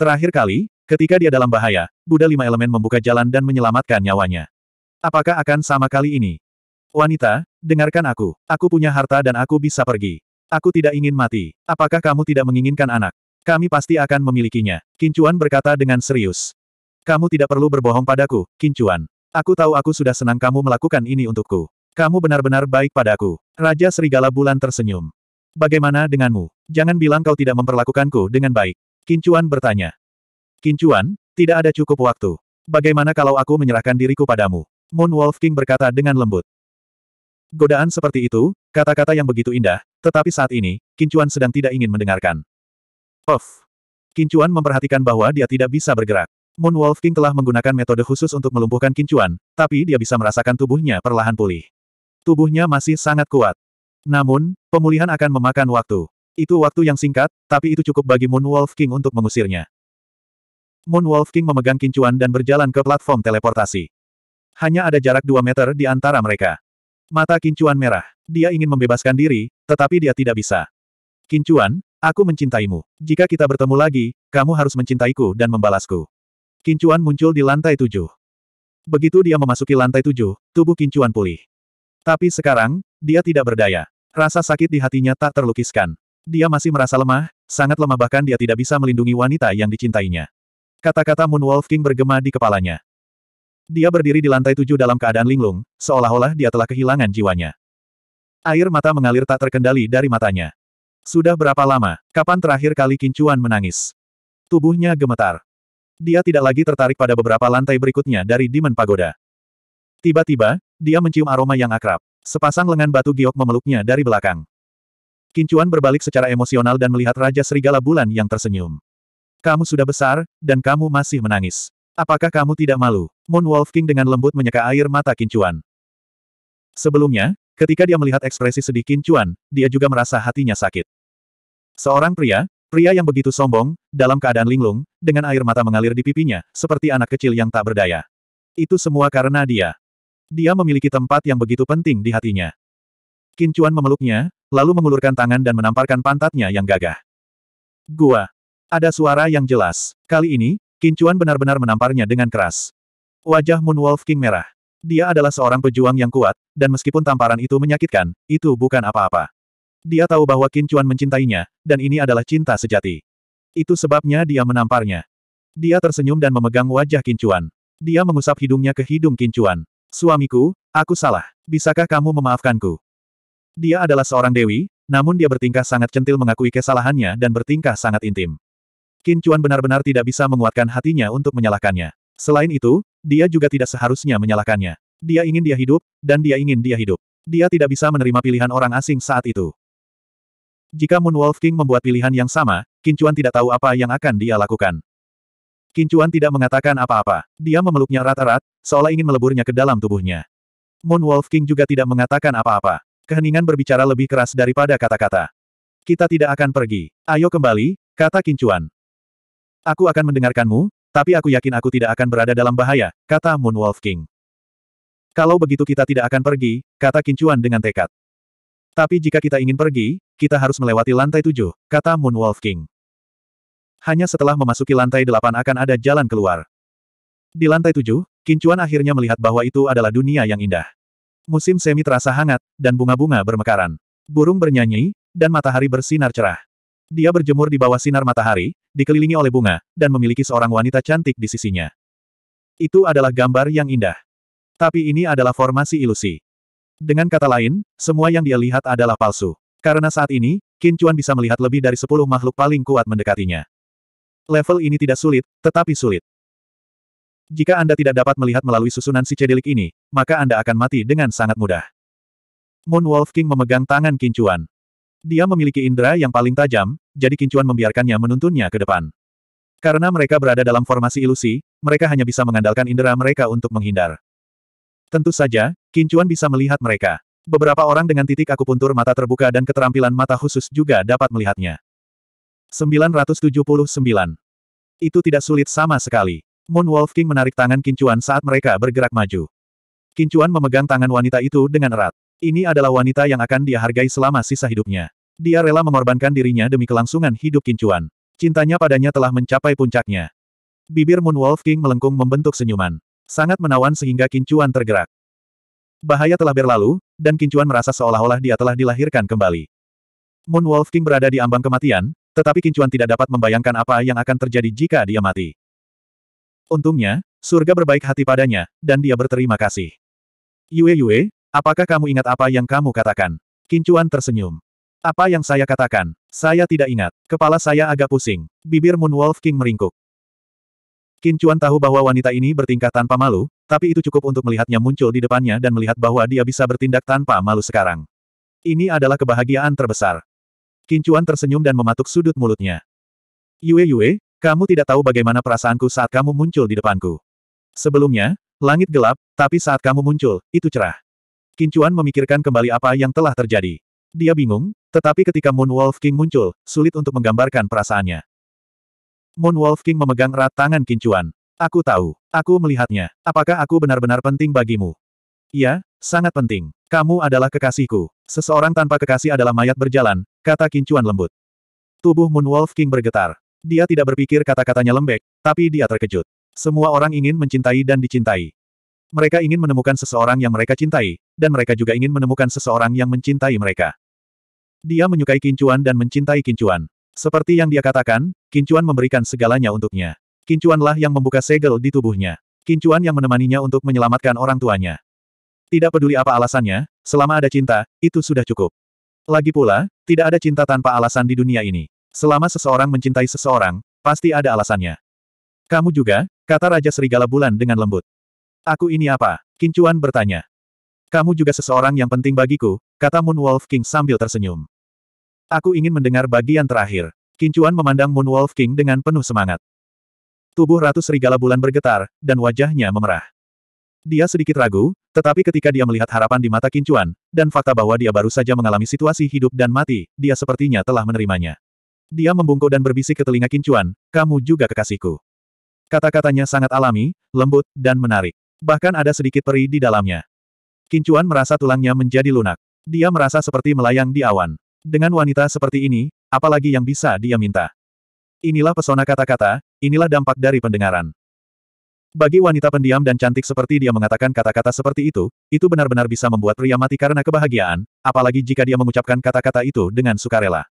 Terakhir kali, Ketika dia dalam bahaya, Buddha lima elemen membuka jalan dan menyelamatkan nyawanya. Apakah akan sama kali ini? Wanita, dengarkan aku. Aku punya harta dan aku bisa pergi. Aku tidak ingin mati. Apakah kamu tidak menginginkan anak? Kami pasti akan memilikinya. Kincuan berkata dengan serius. Kamu tidak perlu berbohong padaku, Kincuan. Aku tahu aku sudah senang kamu melakukan ini untukku. Kamu benar-benar baik padaku. Raja Serigala Bulan tersenyum. Bagaimana denganmu? Jangan bilang kau tidak memperlakukanku dengan baik. Kincuan bertanya. Kincuan, tidak ada cukup waktu. Bagaimana kalau aku menyerahkan diriku padamu? Moon Wolf King berkata dengan lembut. Godaan seperti itu, kata-kata yang begitu indah, tetapi saat ini, Kincuan sedang tidak ingin mendengarkan. Of. Kincuan memperhatikan bahwa dia tidak bisa bergerak. Moon Wolf King telah menggunakan metode khusus untuk melumpuhkan Kincuan, tapi dia bisa merasakan tubuhnya perlahan pulih. Tubuhnya masih sangat kuat. Namun, pemulihan akan memakan waktu. Itu waktu yang singkat, tapi itu cukup bagi Moon Wolf King untuk mengusirnya. Moon Wolf King memegang kincuan dan berjalan ke platform teleportasi. Hanya ada jarak 2 meter di antara mereka. Mata kincuan merah. Dia ingin membebaskan diri, tetapi dia tidak bisa. Kincuan, aku mencintaimu. Jika kita bertemu lagi, kamu harus mencintaiku dan membalasku. Kincuan muncul di lantai tujuh. Begitu dia memasuki lantai tujuh, tubuh kincuan pulih. Tapi sekarang, dia tidak berdaya. Rasa sakit di hatinya tak terlukiskan. Dia masih merasa lemah, sangat lemah bahkan dia tidak bisa melindungi wanita yang dicintainya. Kata-kata Moon Wolf King bergema di kepalanya. Dia berdiri di lantai tujuh dalam keadaan linglung, seolah-olah dia telah kehilangan jiwanya. Air mata mengalir tak terkendali dari matanya. Sudah berapa lama, kapan terakhir kali Kincuan menangis? Tubuhnya gemetar. Dia tidak lagi tertarik pada beberapa lantai berikutnya dari Demon Pagoda. Tiba-tiba, dia mencium aroma yang akrab. Sepasang lengan batu giok memeluknya dari belakang. Kincuan berbalik secara emosional dan melihat Raja Serigala Bulan yang tersenyum. Kamu sudah besar, dan kamu masih menangis. Apakah kamu tidak malu? Moon Wolf King dengan lembut menyeka air mata Kincuan. Sebelumnya, ketika dia melihat ekspresi sedih Kincuan, dia juga merasa hatinya sakit. Seorang pria, pria yang begitu sombong, dalam keadaan linglung, dengan air mata mengalir di pipinya, seperti anak kecil yang tak berdaya. Itu semua karena dia. Dia memiliki tempat yang begitu penting di hatinya. Kincuan memeluknya, lalu mengulurkan tangan dan menamparkan pantatnya yang gagah. Gua. Ada suara yang jelas. Kali ini, Kincuan benar-benar menamparnya dengan keras. Wajah Moon Wolf King merah. Dia adalah seorang pejuang yang kuat, dan meskipun tamparan itu menyakitkan, itu bukan apa-apa. Dia tahu bahwa Kincuan mencintainya, dan ini adalah cinta sejati. Itu sebabnya dia menamparnya. Dia tersenyum dan memegang wajah Kincuan. Dia mengusap hidungnya ke hidung Kincuan. Suamiku, aku salah. Bisakah kamu memaafkanku? Dia adalah seorang dewi, namun dia bertingkah sangat centil mengakui kesalahannya dan bertingkah sangat intim. Qin Chuan benar-benar tidak bisa menguatkan hatinya untuk menyalahkannya. Selain itu, dia juga tidak seharusnya menyalahkannya. Dia ingin dia hidup, dan dia ingin dia hidup. Dia tidak bisa menerima pilihan orang asing saat itu. Jika Moon Wolf King membuat pilihan yang sama, Qin Chuan tidak tahu apa yang akan dia lakukan. Qin Chuan tidak mengatakan apa-apa. Dia memeluknya rata-rat, seolah ingin meleburnya ke dalam tubuhnya. Moon Wolf King juga tidak mengatakan apa-apa. Keheningan berbicara lebih keras daripada kata-kata. Kita tidak akan pergi. Ayo kembali, kata Chuan. Aku akan mendengarkanmu, tapi aku yakin aku tidak akan berada dalam bahaya, kata Moon Wolf King. Kalau begitu kita tidak akan pergi, kata Kincuan dengan tekad. Tapi jika kita ingin pergi, kita harus melewati lantai tujuh, kata Moon Wolf King. Hanya setelah memasuki lantai delapan akan ada jalan keluar. Di lantai tujuh, Kincuan akhirnya melihat bahwa itu adalah dunia yang indah. Musim semi terasa hangat, dan bunga-bunga bermekaran. Burung bernyanyi, dan matahari bersinar cerah. Dia berjemur di bawah sinar matahari, dikelilingi oleh bunga, dan memiliki seorang wanita cantik di sisinya. Itu adalah gambar yang indah. Tapi ini adalah formasi ilusi. Dengan kata lain, semua yang dia lihat adalah palsu. Karena saat ini, Qin Chuan bisa melihat lebih dari sepuluh makhluk paling kuat mendekatinya. Level ini tidak sulit, tetapi sulit. Jika Anda tidak dapat melihat melalui susunan si cedilik ini, maka Anda akan mati dengan sangat mudah. Moon Wolf King memegang tangan Kincuan. Dia memiliki indera yang paling tajam, jadi Kincuan membiarkannya menuntunnya ke depan. Karena mereka berada dalam formasi ilusi, mereka hanya bisa mengandalkan indera mereka untuk menghindar. Tentu saja, Kincuan bisa melihat mereka. Beberapa orang dengan titik akupuntur mata terbuka dan keterampilan mata khusus juga dapat melihatnya. 979. Itu tidak sulit sama sekali. Moon Wolf King menarik tangan Kincuan saat mereka bergerak maju. Kincuan memegang tangan wanita itu dengan erat. Ini adalah wanita yang akan dia hargai selama sisa hidupnya. Dia rela mengorbankan dirinya demi kelangsungan hidup Kincuan. Cintanya padanya telah mencapai puncaknya. Bibir Moon Wolf King melengkung membentuk senyuman. Sangat menawan sehingga Kincuan tergerak. Bahaya telah berlalu, dan Kincuan merasa seolah-olah dia telah dilahirkan kembali. Moon Wolf King berada di ambang kematian, tetapi Kincuan tidak dapat membayangkan apa yang akan terjadi jika dia mati. Untungnya, surga berbaik hati padanya, dan dia berterima kasih. Yue Yue, Apakah kamu ingat apa yang kamu katakan? Kincuan tersenyum. Apa yang saya katakan? Saya tidak ingat. Kepala saya agak pusing. Bibir Moon Wolf King meringkuk. Kincuan tahu bahwa wanita ini bertingkah tanpa malu, tapi itu cukup untuk melihatnya muncul di depannya dan melihat bahwa dia bisa bertindak tanpa malu sekarang. Ini adalah kebahagiaan terbesar. Kincuan tersenyum dan mematuk sudut mulutnya. Yue Yue, kamu tidak tahu bagaimana perasaanku saat kamu muncul di depanku. Sebelumnya, langit gelap, tapi saat kamu muncul, itu cerah. Kincuan memikirkan kembali apa yang telah terjadi. Dia bingung, tetapi ketika Moon Wolf King muncul, sulit untuk menggambarkan perasaannya. Moon Wolf King memegang erat tangan Kincuan. Aku tahu. Aku melihatnya. Apakah aku benar-benar penting bagimu? Ya, sangat penting. Kamu adalah kekasihku. Seseorang tanpa kekasih adalah mayat berjalan, kata Kincuan lembut. Tubuh Moon Wolf King bergetar. Dia tidak berpikir kata-katanya lembek, tapi dia terkejut. Semua orang ingin mencintai dan dicintai. Mereka ingin menemukan seseorang yang mereka cintai, dan mereka juga ingin menemukan seseorang yang mencintai mereka. Dia menyukai kincuan dan mencintai kincuan. Seperti yang dia katakan, kincuan memberikan segalanya untuknya. Kincuanlah yang membuka segel di tubuhnya. Kincuan yang menemaninya untuk menyelamatkan orang tuanya. Tidak peduli apa alasannya, selama ada cinta, itu sudah cukup. Lagi pula, tidak ada cinta tanpa alasan di dunia ini. Selama seseorang mencintai seseorang, pasti ada alasannya. Kamu juga, kata Raja Serigala Bulan dengan lembut. Aku ini apa? Kincuan bertanya. Kamu juga seseorang yang penting bagiku, kata Moon Wolf King sambil tersenyum. Aku ingin mendengar bagian terakhir. Kincuan memandang Moon Wolf King dengan penuh semangat. Tubuh Ratu Serigala Bulan bergetar, dan wajahnya memerah. Dia sedikit ragu, tetapi ketika dia melihat harapan di mata Kincuan, dan fakta bahwa dia baru saja mengalami situasi hidup dan mati, dia sepertinya telah menerimanya. Dia membungkuk dan berbisik ke telinga Kincuan, kamu juga kekasihku. Kata-katanya sangat alami, lembut, dan menarik. Bahkan ada sedikit perih di dalamnya. Kincuan merasa tulangnya menjadi lunak. Dia merasa seperti melayang di awan. Dengan wanita seperti ini, apalagi yang bisa dia minta. Inilah pesona kata-kata, inilah dampak dari pendengaran. Bagi wanita pendiam dan cantik seperti dia mengatakan kata-kata seperti itu, itu benar-benar bisa membuat pria mati karena kebahagiaan, apalagi jika dia mengucapkan kata-kata itu dengan sukarela.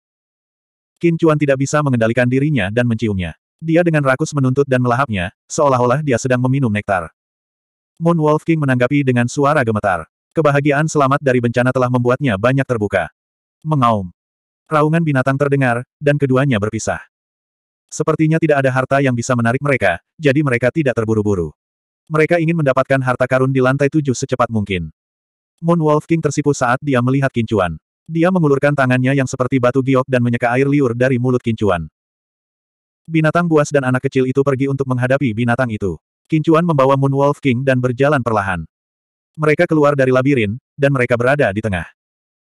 Kincuan tidak bisa mengendalikan dirinya dan menciumnya. Dia dengan rakus menuntut dan melahapnya, seolah-olah dia sedang meminum nektar. Moon Wolf King menanggapi dengan suara gemetar. Kebahagiaan selamat dari bencana telah membuatnya banyak terbuka. Mengaum. Raungan binatang terdengar, dan keduanya berpisah. Sepertinya tidak ada harta yang bisa menarik mereka, jadi mereka tidak terburu-buru. Mereka ingin mendapatkan harta karun di lantai tujuh secepat mungkin. Moon Wolf King tersipu saat dia melihat kincuan. Dia mengulurkan tangannya yang seperti batu giok dan menyeka air liur dari mulut kincuan. Binatang buas dan anak kecil itu pergi untuk menghadapi binatang itu. Kincuan membawa Moon Wolf King dan berjalan perlahan. Mereka keluar dari labirin, dan mereka berada di tengah.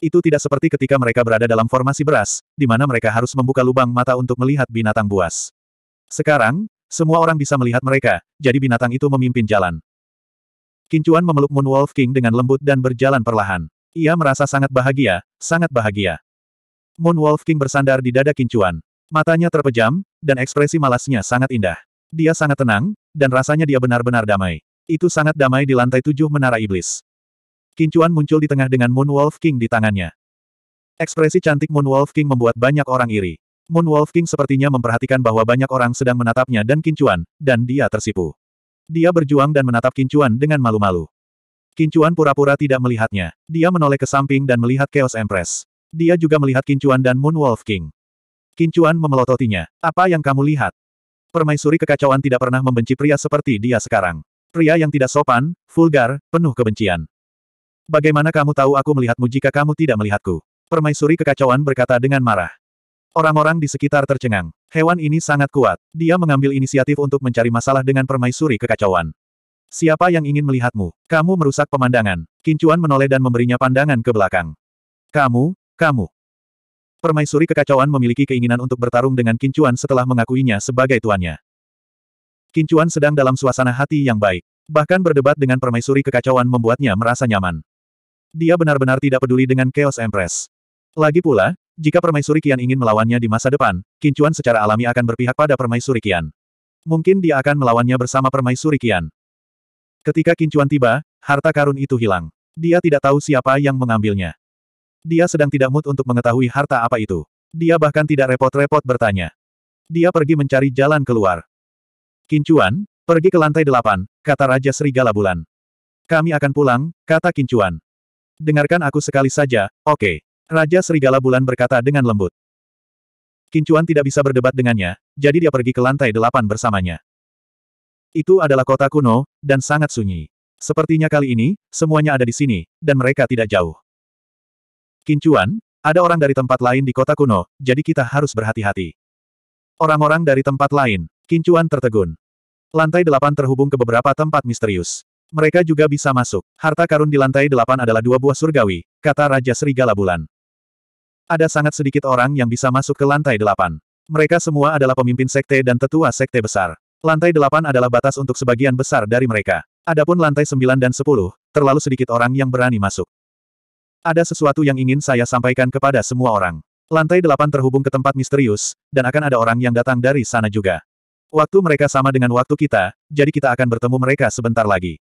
Itu tidak seperti ketika mereka berada dalam formasi beras, di mana mereka harus membuka lubang mata untuk melihat binatang buas. Sekarang, semua orang bisa melihat mereka, jadi binatang itu memimpin jalan. Kincuan memeluk Moon Wolf King dengan lembut dan berjalan perlahan. Ia merasa sangat bahagia, sangat bahagia. Moon Wolf King bersandar di dada Kincuan. Matanya terpejam, dan ekspresi malasnya sangat indah. Dia sangat tenang, dan rasanya dia benar-benar damai. Itu sangat damai di lantai tujuh menara iblis. Kincuan muncul di tengah dengan Moon Wolf King di tangannya. Ekspresi cantik Moon Wolf King membuat banyak orang iri. Moon Wolf King sepertinya memperhatikan bahwa banyak orang sedang menatapnya dan Kincuan, dan dia tersipu. Dia berjuang dan menatap Kincuan dengan malu-malu. Kincuan pura-pura tidak melihatnya. Dia menoleh ke samping dan melihat Chaos Empress. Dia juga melihat Kincuan dan Moon Wolf King. Kincuan memelototinya. Apa yang kamu lihat? Permaisuri kekacauan tidak pernah membenci pria seperti dia sekarang. Pria yang tidak sopan, vulgar, penuh kebencian. Bagaimana kamu tahu aku melihatmu jika kamu tidak melihatku? Permaisuri kekacauan berkata dengan marah. Orang-orang di sekitar tercengang. Hewan ini sangat kuat. Dia mengambil inisiatif untuk mencari masalah dengan permaisuri kekacauan. Siapa yang ingin melihatmu? Kamu merusak pemandangan. Kincuan menoleh dan memberinya pandangan ke belakang. Kamu, kamu. Permaisuri kekacauan memiliki keinginan untuk bertarung dengan Kincuan setelah mengakuinya sebagai tuannya. Kincuan sedang dalam suasana hati yang baik. Bahkan berdebat dengan permaisuri kekacauan membuatnya merasa nyaman. Dia benar-benar tidak peduli dengan Chaos Empress. Lagi pula, jika permaisuri Kian ingin melawannya di masa depan, Kincuan secara alami akan berpihak pada permaisuri Kian. Mungkin dia akan melawannya bersama permaisuri Kian. Ketika Kincuan tiba, harta karun itu hilang. Dia tidak tahu siapa yang mengambilnya. Dia sedang tidak mood untuk mengetahui harta apa itu. Dia bahkan tidak repot-repot bertanya. Dia pergi mencari jalan keluar. Kincuan, pergi ke lantai delapan, kata Raja Serigala Bulan. Kami akan pulang, kata Kincuan. Dengarkan aku sekali saja, oke. Okay. Raja Serigala Bulan berkata dengan lembut. Kincuan tidak bisa berdebat dengannya, jadi dia pergi ke lantai delapan bersamanya. Itu adalah kota kuno, dan sangat sunyi. Sepertinya kali ini, semuanya ada di sini, dan mereka tidak jauh. Kincuan, ada orang dari tempat lain di kota kuno, jadi kita harus berhati-hati. Orang-orang dari tempat lain, Kincuan tertegun. Lantai delapan terhubung ke beberapa tempat misterius. Mereka juga bisa masuk. Harta karun di lantai delapan adalah dua buah surgawi, kata Raja Serigala Bulan. Ada sangat sedikit orang yang bisa masuk ke lantai delapan. Mereka semua adalah pemimpin sekte dan tetua sekte besar. Lantai delapan adalah batas untuk sebagian besar dari mereka. Adapun lantai sembilan dan sepuluh, terlalu sedikit orang yang berani masuk. Ada sesuatu yang ingin saya sampaikan kepada semua orang. Lantai delapan terhubung ke tempat misterius, dan akan ada orang yang datang dari sana juga. Waktu mereka sama dengan waktu kita, jadi kita akan bertemu mereka sebentar lagi.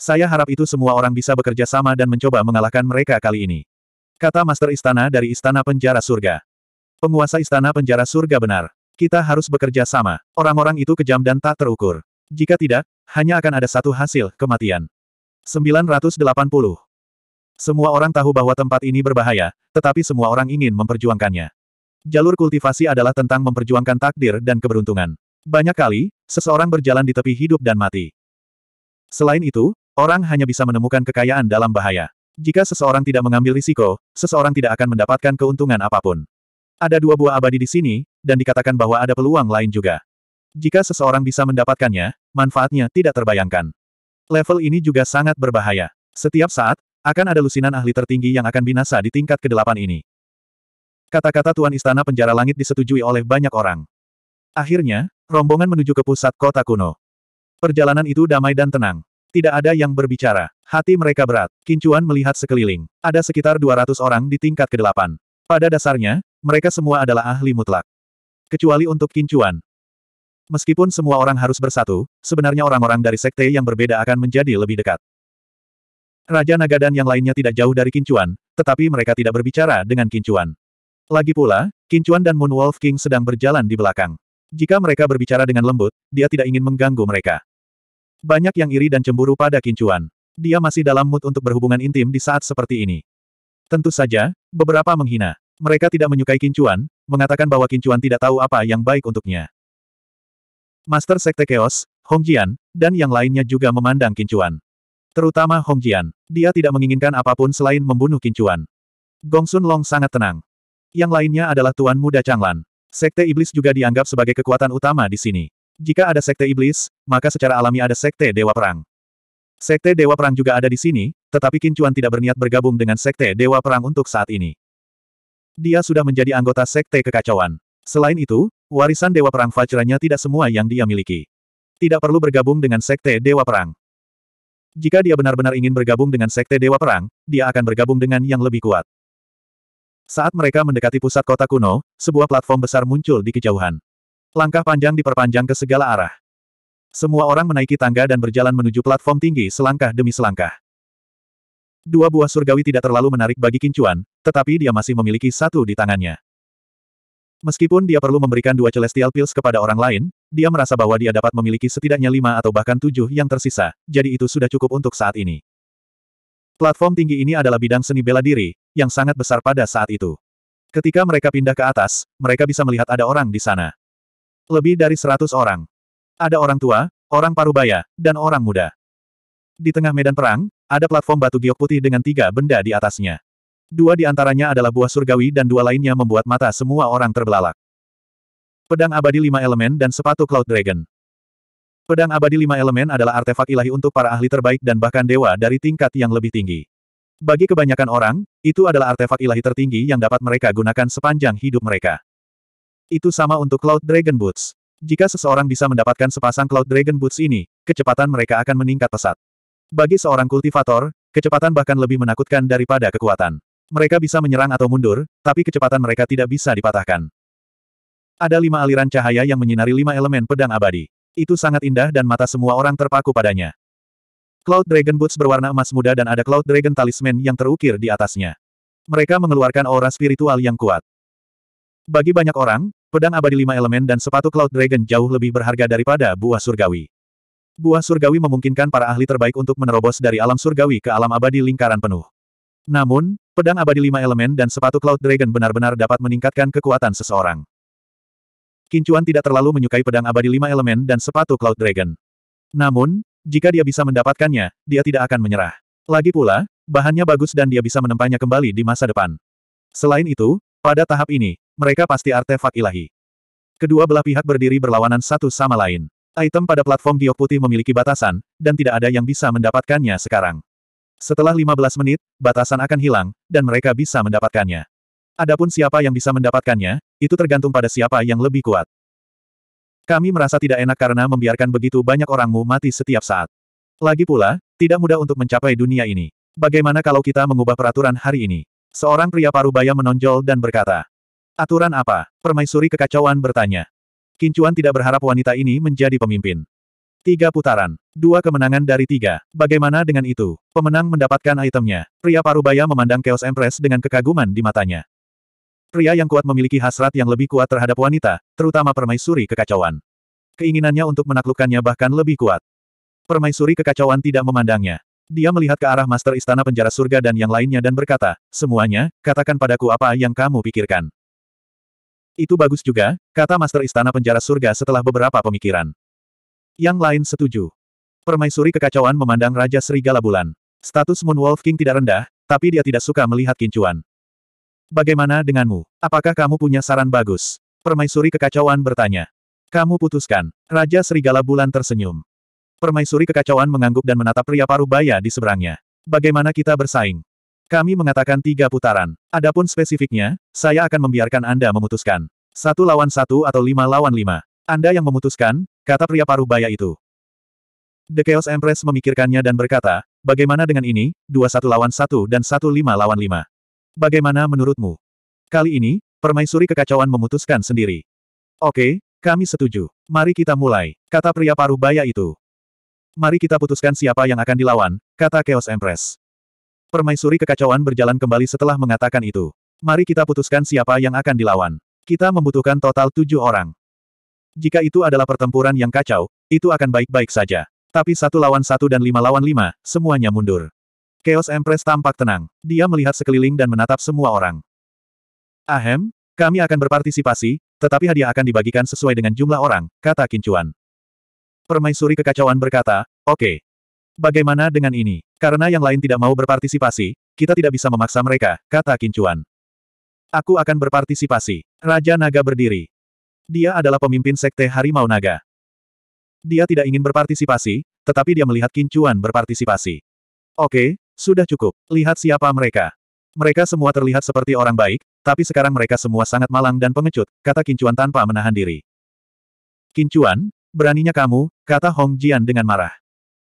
Saya harap itu semua orang bisa bekerja sama dan mencoba mengalahkan mereka kali ini. Kata Master Istana dari Istana Penjara Surga. Penguasa Istana Penjara Surga benar. Kita harus bekerja sama. Orang-orang itu kejam dan tak terukur. Jika tidak, hanya akan ada satu hasil, kematian. 980. Semua orang tahu bahwa tempat ini berbahaya, tetapi semua orang ingin memperjuangkannya. Jalur kultivasi adalah tentang memperjuangkan takdir dan keberuntungan. Banyak kali, seseorang berjalan di tepi hidup dan mati. Selain itu, orang hanya bisa menemukan kekayaan dalam bahaya. Jika seseorang tidak mengambil risiko, seseorang tidak akan mendapatkan keuntungan apapun. Ada dua buah abadi di sini, dan dikatakan bahwa ada peluang lain juga. Jika seseorang bisa mendapatkannya, manfaatnya tidak terbayangkan. Level ini juga sangat berbahaya. Setiap saat, akan ada lusinan ahli tertinggi yang akan binasa di tingkat kedelapan ini. Kata-kata Tuan Istana Penjara Langit disetujui oleh banyak orang. Akhirnya, rombongan menuju ke pusat kota kuno. Perjalanan itu damai dan tenang. Tidak ada yang berbicara. Hati mereka berat. Kincuan melihat sekeliling. Ada sekitar 200 orang di tingkat kedelapan. Pada dasarnya, mereka semua adalah ahli mutlak. Kecuali untuk Kincuan. Meskipun semua orang harus bersatu, sebenarnya orang-orang dari sekte yang berbeda akan menjadi lebih dekat. Raja Naga dan yang lainnya tidak jauh dari Kincuan, tetapi mereka tidak berbicara dengan Kincuan. Lagi pula, Kincuan dan Moon Wolf King sedang berjalan di belakang. Jika mereka berbicara dengan lembut, dia tidak ingin mengganggu mereka. Banyak yang iri dan cemburu pada Kincuan. Dia masih dalam mood untuk berhubungan intim di saat seperti ini. Tentu saja, beberapa menghina. Mereka tidak menyukai Kincuan, mengatakan bahwa Kincuan tidak tahu apa yang baik untuknya. Master Sekte Chaos, Hong Jian, dan yang lainnya juga memandang Kincuan. Terutama Hong Jian. Dia tidak menginginkan apapun selain membunuh Kincuan. Gong Sun Long sangat tenang. Yang lainnya adalah Tuan Muda Changlan. Sekte Iblis juga dianggap sebagai kekuatan utama di sini. Jika ada Sekte Iblis, maka secara alami ada Sekte Dewa Perang. Sekte Dewa Perang juga ada di sini, tetapi Kincuan tidak berniat bergabung dengan Sekte Dewa Perang untuk saat ini. Dia sudah menjadi anggota Sekte Kekacauan. Selain itu, warisan Dewa Perang Fajranya tidak semua yang dia miliki. Tidak perlu bergabung dengan Sekte Dewa Perang. Jika dia benar-benar ingin bergabung dengan Sekte Dewa Perang, dia akan bergabung dengan yang lebih kuat. Saat mereka mendekati pusat kota kuno, sebuah platform besar muncul di kejauhan. Langkah panjang diperpanjang ke segala arah. Semua orang menaiki tangga dan berjalan menuju platform tinggi selangkah demi selangkah. Dua buah surgawi tidak terlalu menarik bagi Kincuan, tetapi dia masih memiliki satu di tangannya. Meskipun dia perlu memberikan dua celestial pills kepada orang lain, dia merasa bahwa dia dapat memiliki setidaknya lima atau bahkan tujuh yang tersisa, jadi itu sudah cukup untuk saat ini. Platform tinggi ini adalah bidang seni bela diri, yang sangat besar pada saat itu. Ketika mereka pindah ke atas, mereka bisa melihat ada orang di sana. Lebih dari seratus orang. Ada orang tua, orang parubaya, dan orang muda. Di tengah medan perang, ada platform batu giok putih dengan tiga benda di atasnya. Dua di antaranya adalah buah surgawi dan dua lainnya membuat mata semua orang terbelalak. Pedang abadi lima elemen dan sepatu Cloud Dragon. Pedang abadi lima elemen adalah artefak ilahi untuk para ahli terbaik dan bahkan dewa dari tingkat yang lebih tinggi. Bagi kebanyakan orang, itu adalah artefak ilahi tertinggi yang dapat mereka gunakan sepanjang hidup mereka. Itu sama untuk Cloud Dragon Boots. Jika seseorang bisa mendapatkan sepasang Cloud Dragon Boots ini, kecepatan mereka akan meningkat pesat. Bagi seorang kultivator, kecepatan bahkan lebih menakutkan daripada kekuatan. Mereka bisa menyerang atau mundur, tapi kecepatan mereka tidak bisa dipatahkan. Ada lima aliran cahaya yang menyinari lima elemen pedang abadi. Itu sangat indah dan mata semua orang terpaku padanya. Cloud Dragon Boots berwarna emas muda dan ada Cloud Dragon Talisman yang terukir di atasnya. Mereka mengeluarkan aura spiritual yang kuat. Bagi banyak orang, pedang abadi lima elemen dan sepatu Cloud Dragon jauh lebih berharga daripada buah surgawi. Buah surgawi memungkinkan para ahli terbaik untuk menerobos dari alam surgawi ke alam abadi lingkaran penuh. Namun, pedang abadi lima elemen dan sepatu Cloud Dragon benar-benar dapat meningkatkan kekuatan seseorang. Kincuan tidak terlalu menyukai pedang abadi lima elemen dan sepatu Cloud Dragon. Namun, jika dia bisa mendapatkannya, dia tidak akan menyerah. Lagi pula, bahannya bagus dan dia bisa menempanya kembali di masa depan. Selain itu, pada tahap ini, mereka pasti artefak ilahi. Kedua belah pihak berdiri berlawanan satu sama lain. Item pada platform giok putih memiliki batasan, dan tidak ada yang bisa mendapatkannya sekarang. Setelah 15 menit, batasan akan hilang, dan mereka bisa mendapatkannya. Adapun siapa yang bisa mendapatkannya, itu tergantung pada siapa yang lebih kuat. Kami merasa tidak enak karena membiarkan begitu banyak orangmu mati setiap saat. Lagi pula, tidak mudah untuk mencapai dunia ini. Bagaimana kalau kita mengubah peraturan hari ini? Seorang pria parubaya menonjol dan berkata. Aturan apa? Permaisuri kekacauan bertanya. Kincuan tidak berharap wanita ini menjadi pemimpin. Tiga putaran. Dua kemenangan dari tiga. Bagaimana dengan itu? Pemenang mendapatkan itemnya. Pria parubaya memandang Chaos Empress dengan kekaguman di matanya. Pria yang kuat memiliki hasrat yang lebih kuat terhadap wanita, terutama permaisuri kekacauan. Keinginannya untuk menaklukkannya bahkan lebih kuat. Permaisuri kekacauan tidak memandangnya. Dia melihat ke arah Master Istana Penjara Surga dan yang lainnya dan berkata, Semuanya, katakan padaku apa yang kamu pikirkan. Itu bagus juga, kata Master Istana Penjara Surga setelah beberapa pemikiran. Yang lain setuju. Permaisuri kekacauan memandang Raja Serigala Bulan. Status Moon Wolf King tidak rendah, tapi dia tidak suka melihat kincuan. Bagaimana denganmu? Apakah kamu punya saran bagus? Permaisuri kekacauan bertanya. Kamu putuskan. Raja Serigala Bulan tersenyum. Permaisuri kekacauan mengangguk dan menatap pria paruh baya di seberangnya. Bagaimana kita bersaing? Kami mengatakan tiga putaran. Adapun spesifiknya, saya akan membiarkan Anda memutuskan. Satu lawan satu atau lima lawan lima. Anda yang memutuskan, kata pria paruh baya itu. The Chaos Empress memikirkannya dan berkata, bagaimana dengan ini, dua satu lawan satu dan satu lima lawan lima. Bagaimana menurutmu? Kali ini, permaisuri kekacauan memutuskan sendiri. Oke, kami setuju. Mari kita mulai, kata pria paruh baya itu. Mari kita putuskan siapa yang akan dilawan, kata Chaos Empress. Permaisuri kekacauan berjalan kembali setelah mengatakan itu. Mari kita putuskan siapa yang akan dilawan. Kita membutuhkan total tujuh orang. Jika itu adalah pertempuran yang kacau, itu akan baik-baik saja. Tapi satu lawan satu dan lima lawan lima, semuanya mundur. Chaos Empress tampak tenang. Dia melihat sekeliling dan menatap semua orang. Ahem, kami akan berpartisipasi, tetapi hadiah akan dibagikan sesuai dengan jumlah orang, kata Kincuan. Permaisuri kekacauan berkata, oke. Okay. Bagaimana dengan ini? Karena yang lain tidak mau berpartisipasi, kita tidak bisa memaksa mereka, kata Kincuan. Aku akan berpartisipasi. Raja Naga berdiri. Dia adalah pemimpin Sekte Harimau Naga. Dia tidak ingin berpartisipasi, tetapi dia melihat Kincuan berpartisipasi. Oke, sudah cukup, lihat siapa mereka. Mereka semua terlihat seperti orang baik, tapi sekarang mereka semua sangat malang dan pengecut, kata Kincuan tanpa menahan diri. Kincuan, beraninya kamu, kata Hong Jian dengan marah.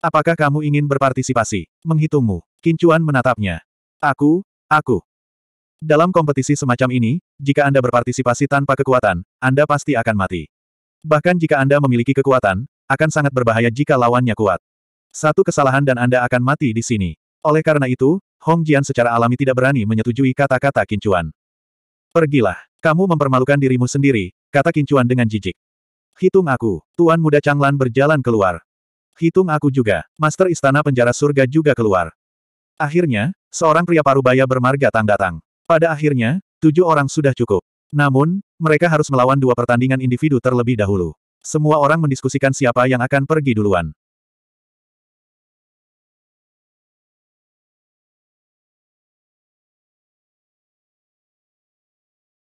Apakah kamu ingin berpartisipasi? Menghitungmu. Kincuan menatapnya. Aku, aku. Dalam kompetisi semacam ini, jika Anda berpartisipasi tanpa kekuatan, Anda pasti akan mati. Bahkan jika Anda memiliki kekuatan, akan sangat berbahaya jika lawannya kuat. Satu kesalahan dan Anda akan mati di sini. Oleh karena itu, Hong Jian secara alami tidak berani menyetujui kata-kata Kincuan. Pergilah, kamu mempermalukan dirimu sendiri, kata Kincuan dengan jijik. Hitung aku, Tuan Muda Changlan berjalan keluar. Hitung aku juga, Master Istana Penjara Surga juga keluar. Akhirnya, seorang pria parubaya bermarga Tang datang. Pada akhirnya, tujuh orang sudah cukup. Namun, mereka harus melawan dua pertandingan individu terlebih dahulu. Semua orang mendiskusikan siapa yang akan pergi duluan.